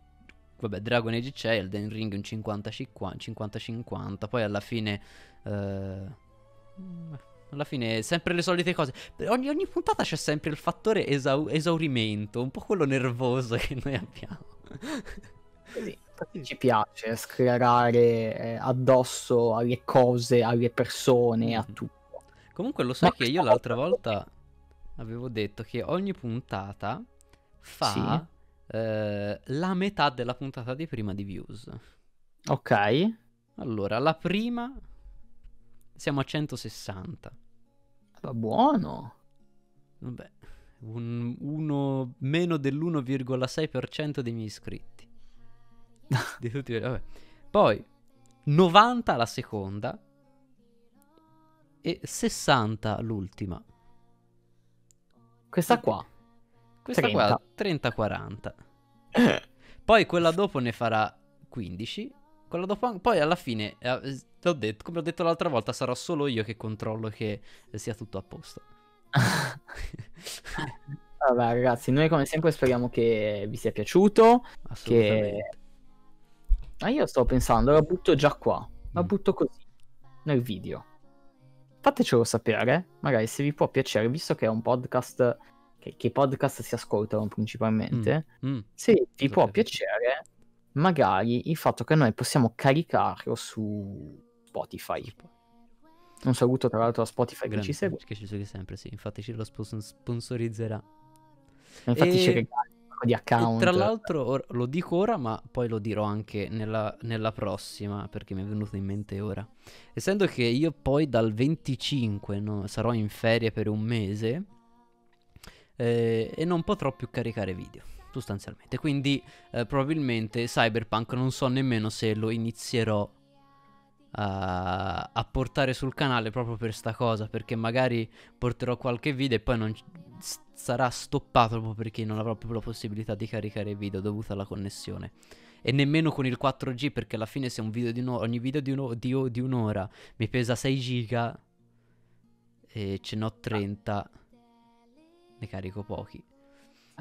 [SPEAKER 1] Vabbè, Dragon Age c'è, Elden Ring un 50-50, poi alla fine... Uh... Alla fine, sempre le solite cose. Ogni, ogni puntata c'è sempre il fattore esau- esaurimento, un po' quello nervoso che noi abbiamo.
[SPEAKER 2] Sì, ci piace sclerare eh, addosso alle cose, alle persone, a mm-hmm. tutto.
[SPEAKER 1] Comunque lo sai Ma che io l'altra volta avevo detto che ogni puntata fa sì. eh, la metà della puntata di prima di views. Ok. Allora, la prima siamo a 160. Va ah, buono. Vabbè, un, uno, meno dell'1,6% dei miei iscritti. Di tutti, vabbè. Poi, 90 la seconda e 60 l'ultima. Questa qua. Questa 30. qua 30-40. Poi quella dopo ne farà 15. Quella dopo poi alla fine eh, Te l'ho detto, come ho detto l'altra volta, sarò solo io che controllo che sia tutto a posto.
[SPEAKER 2] Vabbè, ragazzi, noi come sempre speriamo che vi sia piaciuto. Assolutamente. Che... Ma io sto pensando, la butto già qua. La mm. butto così nel video. Fatecelo sapere, magari se vi può piacere, visto che è un podcast che, che podcast si ascoltano principalmente. Mm. Mm. Se vi Tutto può
[SPEAKER 1] piacere,
[SPEAKER 2] magari il fatto che noi possiamo caricarlo su Spotify. Un saluto tra l'altro a Spotify che ci segue.
[SPEAKER 1] Che ci segue sempre, sì. Infatti ci lo sponsorizzerà. Infatti e... ci regala di account. E tra l'altro or- lo dico ora, ma poi lo dirò anche nella, nella, prossima, perché mi è venuto in mente ora. Essendo che io poi dal 25 no, sarò in ferie per un mese eh, e non potrò più caricare video, sostanzialmente. Quindi eh, probabilmente Cyberpunk non so nemmeno se lo inizierò a, a, portare sul canale proprio per sta cosa, perché magari porterò qualche video e poi non c- sarà stoppato proprio perché non avrò più la possibilità di caricare video dovuta alla connessione. E nemmeno con il 4G, perché alla fine se un video di ogni video di, uno, di, di un'ora mi pesa 6 giga e ce n'ho 30, ne carico pochi.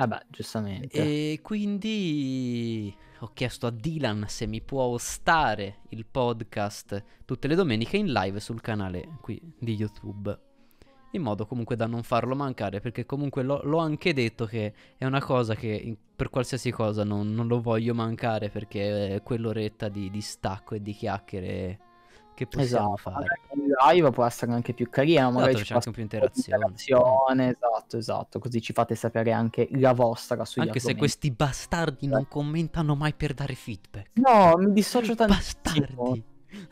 [SPEAKER 2] Ah beh, giustamente.
[SPEAKER 1] E quindi ho chiesto a Dylan se mi può ostare il podcast tutte le domeniche in live sul canale qui di YouTube. In modo comunque da non farlo mancare, perché comunque l'ho, l'ho anche detto che è una cosa che in, per qualsiasi cosa non, non, lo voglio mancare, perché quell'oretta di, di stacco e di chiacchiere che possiamo esatto. fare.
[SPEAKER 2] Live può essere anche più carino, esatto, magari esatto, c'è anche più interazione. interazione. Esatto, esatto, così ci fate sapere anche la vostra sugli Anche argomenti. se questi
[SPEAKER 1] bastardi non esatto. commentano mai per dare feedback.
[SPEAKER 2] No, mi dissocio tantissimo.
[SPEAKER 1] Bastardi.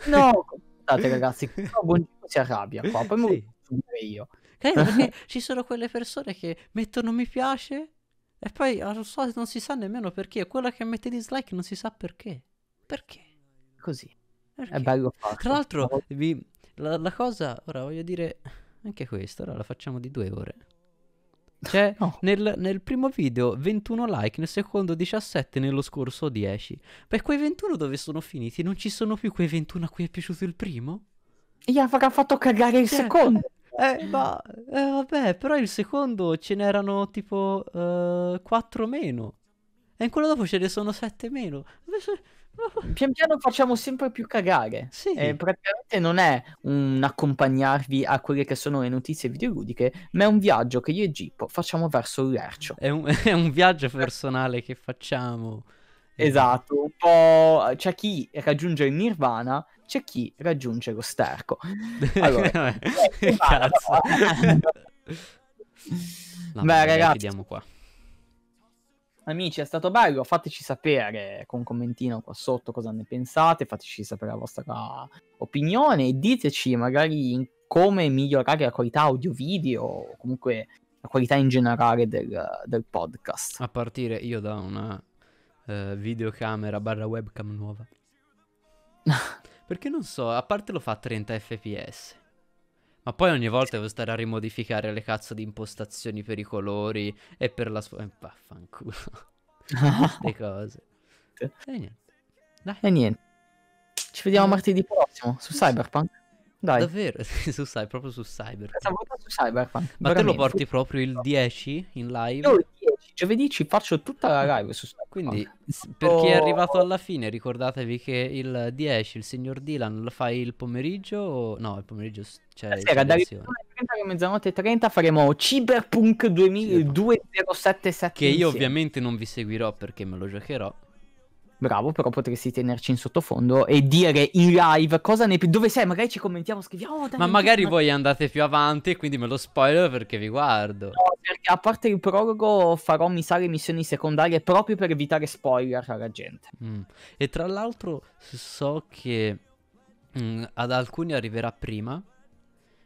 [SPEAKER 1] No, scusate ragazzi, Buongiorno si arrabbia qua, poi sì. mi io. Credo perché ci sono quelle persone che mettono mi piace e poi non si sa nemmeno perché, quella che mette dislike non si sa perché. Perché? Così. Perché? È bello fatto. Tra l'altro, vi, la, la, cosa, ora voglio dire anche questo, ora la facciamo di due ore. Cioè, no. nel, nel, primo video 21 like, nel secondo 17, nello scorso 10. Per quei 21 dove sono finiti? Non ci sono più quei 21 a cui è piaciuto il primo?
[SPEAKER 2] Gli avrà fatto cagare il cioè, secondo.
[SPEAKER 1] Eh, ma eh, vabbè, però il secondo ce n'erano tipo eh, 4 meno. E in quello dopo ce ne sono 7 meno. Adesso pian piano facciamo sempre più cagare. Sì. Eh, praticamente
[SPEAKER 2] non è un accompagnarvi a quelle che sono le notizie videoludiche, ma è un viaggio che io e Gippo facciamo verso il lercio.
[SPEAKER 1] È un, è un viaggio personale che facciamo.
[SPEAKER 2] Esatto, un po' c'è chi raggiunge il nirvana, c'è chi raggiunge lo sterco. Allora, eh, cazzo. Beh, ragazzi, vediamo qua. Amici, è stato bello, fateci sapere con un commentino qua sotto cosa ne pensate, fateci sapere la vostra opinione e diteci magari come migliorare la qualità audio-video o comunque
[SPEAKER 1] la qualità in generale del, del podcast. A partire io da una uh, videocamera barra webcam nuova. Perché non so, a parte lo fa a 30 fps. Ma poi ogni volta devo stare a rimodificare le cazzo di impostazioni per i colori e per la... Sua... Eh, vaffanculo. le cose. E niente.
[SPEAKER 2] Dai. E niente. Ci vediamo eh. martedì prossimo su Cyberpunk.
[SPEAKER 1] Dai. Davvero? su, proprio su Cyberpunk. Questa su Cyberpunk. Ma veramente. te lo porti proprio il 10 in live? Io il 10 Giovedì ci faccio tutta la live su Quindi, per chi è arrivato alla fine, ricordatevi che il 10, il signor Dylan, lo fa il pomeriggio? No, il pomeriggio c'è cioè la sera, dalle 30
[SPEAKER 2] alle mezzanotte 30 faremo Cyberpunk 2077.
[SPEAKER 1] Che io ovviamente non vi seguirò perché me lo giocherò.
[SPEAKER 2] Bravo, però potresti tenerci in sottofondo e dire in live cosa ne pensi. Dove sei? Magari ci commentiamo, scriviamo. Oh, Ma magari voi
[SPEAKER 1] andate più avanti e quindi me lo spoiler perché vi guardo. No,
[SPEAKER 2] perché a parte il prologo farò, mi sa, le missioni secondarie proprio per evitare spoiler alla
[SPEAKER 1] gente. Mm. E tra l'altro so che mh, mm, ad alcuni arriverà prima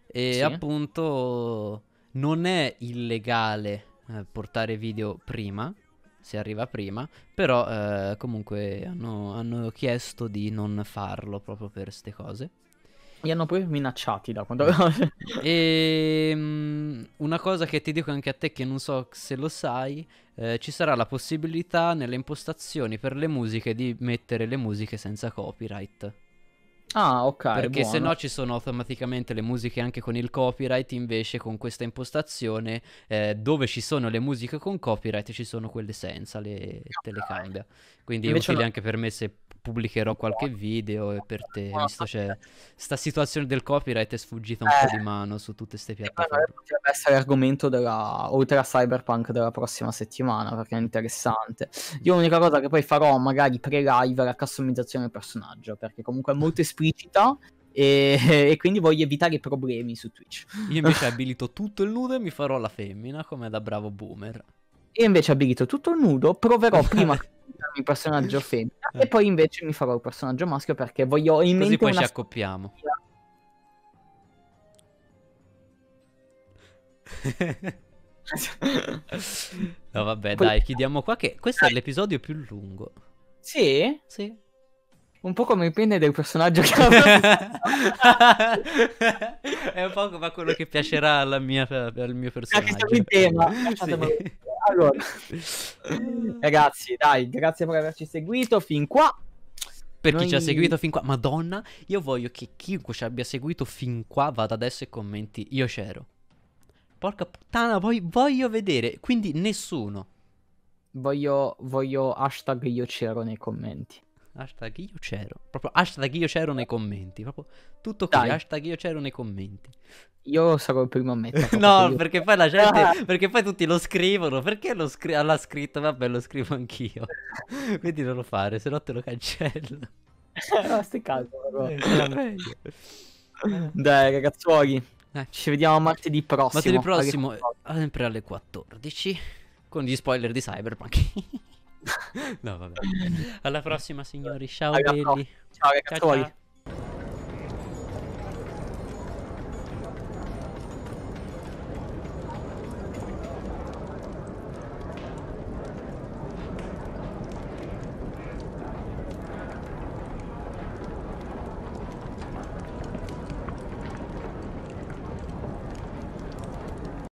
[SPEAKER 1] e sì. appunto non è illegale eh, portare video prima si arriva prima, però eh, comunque hanno, hanno, chiesto di non farlo proprio per queste cose. Li hanno poi minacciati da quando... e ehm, una cosa che ti dico anche a te che non so se lo sai, eh, ci sarà la possibilità nelle impostazioni per le musiche di mettere le musiche senza copyright. Ah, ok. Perché se no ci sono automaticamente le musiche anche con il copyright, invece con questa impostazione eh, dove ci sono le musiche con copyright ci sono quelle senza, le, te Quindi invece è utile no. anche per me se pubblicherò qualche video per te, visto c'è cioè, sta situazione del copyright è sfuggita un eh, po' di eh. mano su tutte queste
[SPEAKER 2] piattaforme. Potrebbe essere argomento della, oltre a Cyberpunk della prossima settimana, perché è interessante. Io l'unica cosa che poi farò magari pre-live è la customizzazione del personaggio, perché comunque è molto esplicita e, e, quindi voglio evitare problemi su Twitch.
[SPEAKER 1] Io invece abilito tutto il nudo e mi farò la femmina come da bravo boomer. Io invece abilito tutto nudo, proverò prima il
[SPEAKER 2] personaggio eh. femmina e poi invece mi farò il personaggio maschio perché voglio in Così poi ci
[SPEAKER 1] accoppiamo. no vabbè poi... dai, chiudiamo qua che questo dai. è l'episodio più lungo.
[SPEAKER 2] Sì? Sì. Un po' come il dipende del personaggio che avevo...
[SPEAKER 1] È un po' come quello che piacerà alla mia, al mio personaggio. Ah, che Anche il tema. Sì
[SPEAKER 2] allora, ragazzi, dai, grazie per averci
[SPEAKER 1] seguito fin qua. Per Noi... chi ci ha seguito fin qua, Madonna, io voglio che chiunque ci abbia seguito fin qua vada adesso e commenti. Io c'ero. Porca puttana, voglio, voglio vedere. Quindi nessuno. Voglio, voglio hashtag io c'ero nei commenti hashtag io c'ero. Proprio hashtag io c'ero nei commenti. Proprio tutto qui, Dai. hashtag io c'ero nei commenti.
[SPEAKER 2] Io sarò il primo a mettere. no, io... perché poi la gente,
[SPEAKER 1] perché poi tutti lo scrivono. Perché lo scri- alla ah, scritta, vabbè, lo scrivo anch'io. Quindi non lo fare, se no te lo cancello.
[SPEAKER 2] no, stai calmo, eh,
[SPEAKER 1] Dai, ragazzuoli. Eh. Ci vediamo martedì prossimo. Martedì prossimo, sempre alle 14. Con gli spoiler di Cyberpunk. no, vabbè. Alla prossima, signori. Ciao, belli. Ciao, ciao.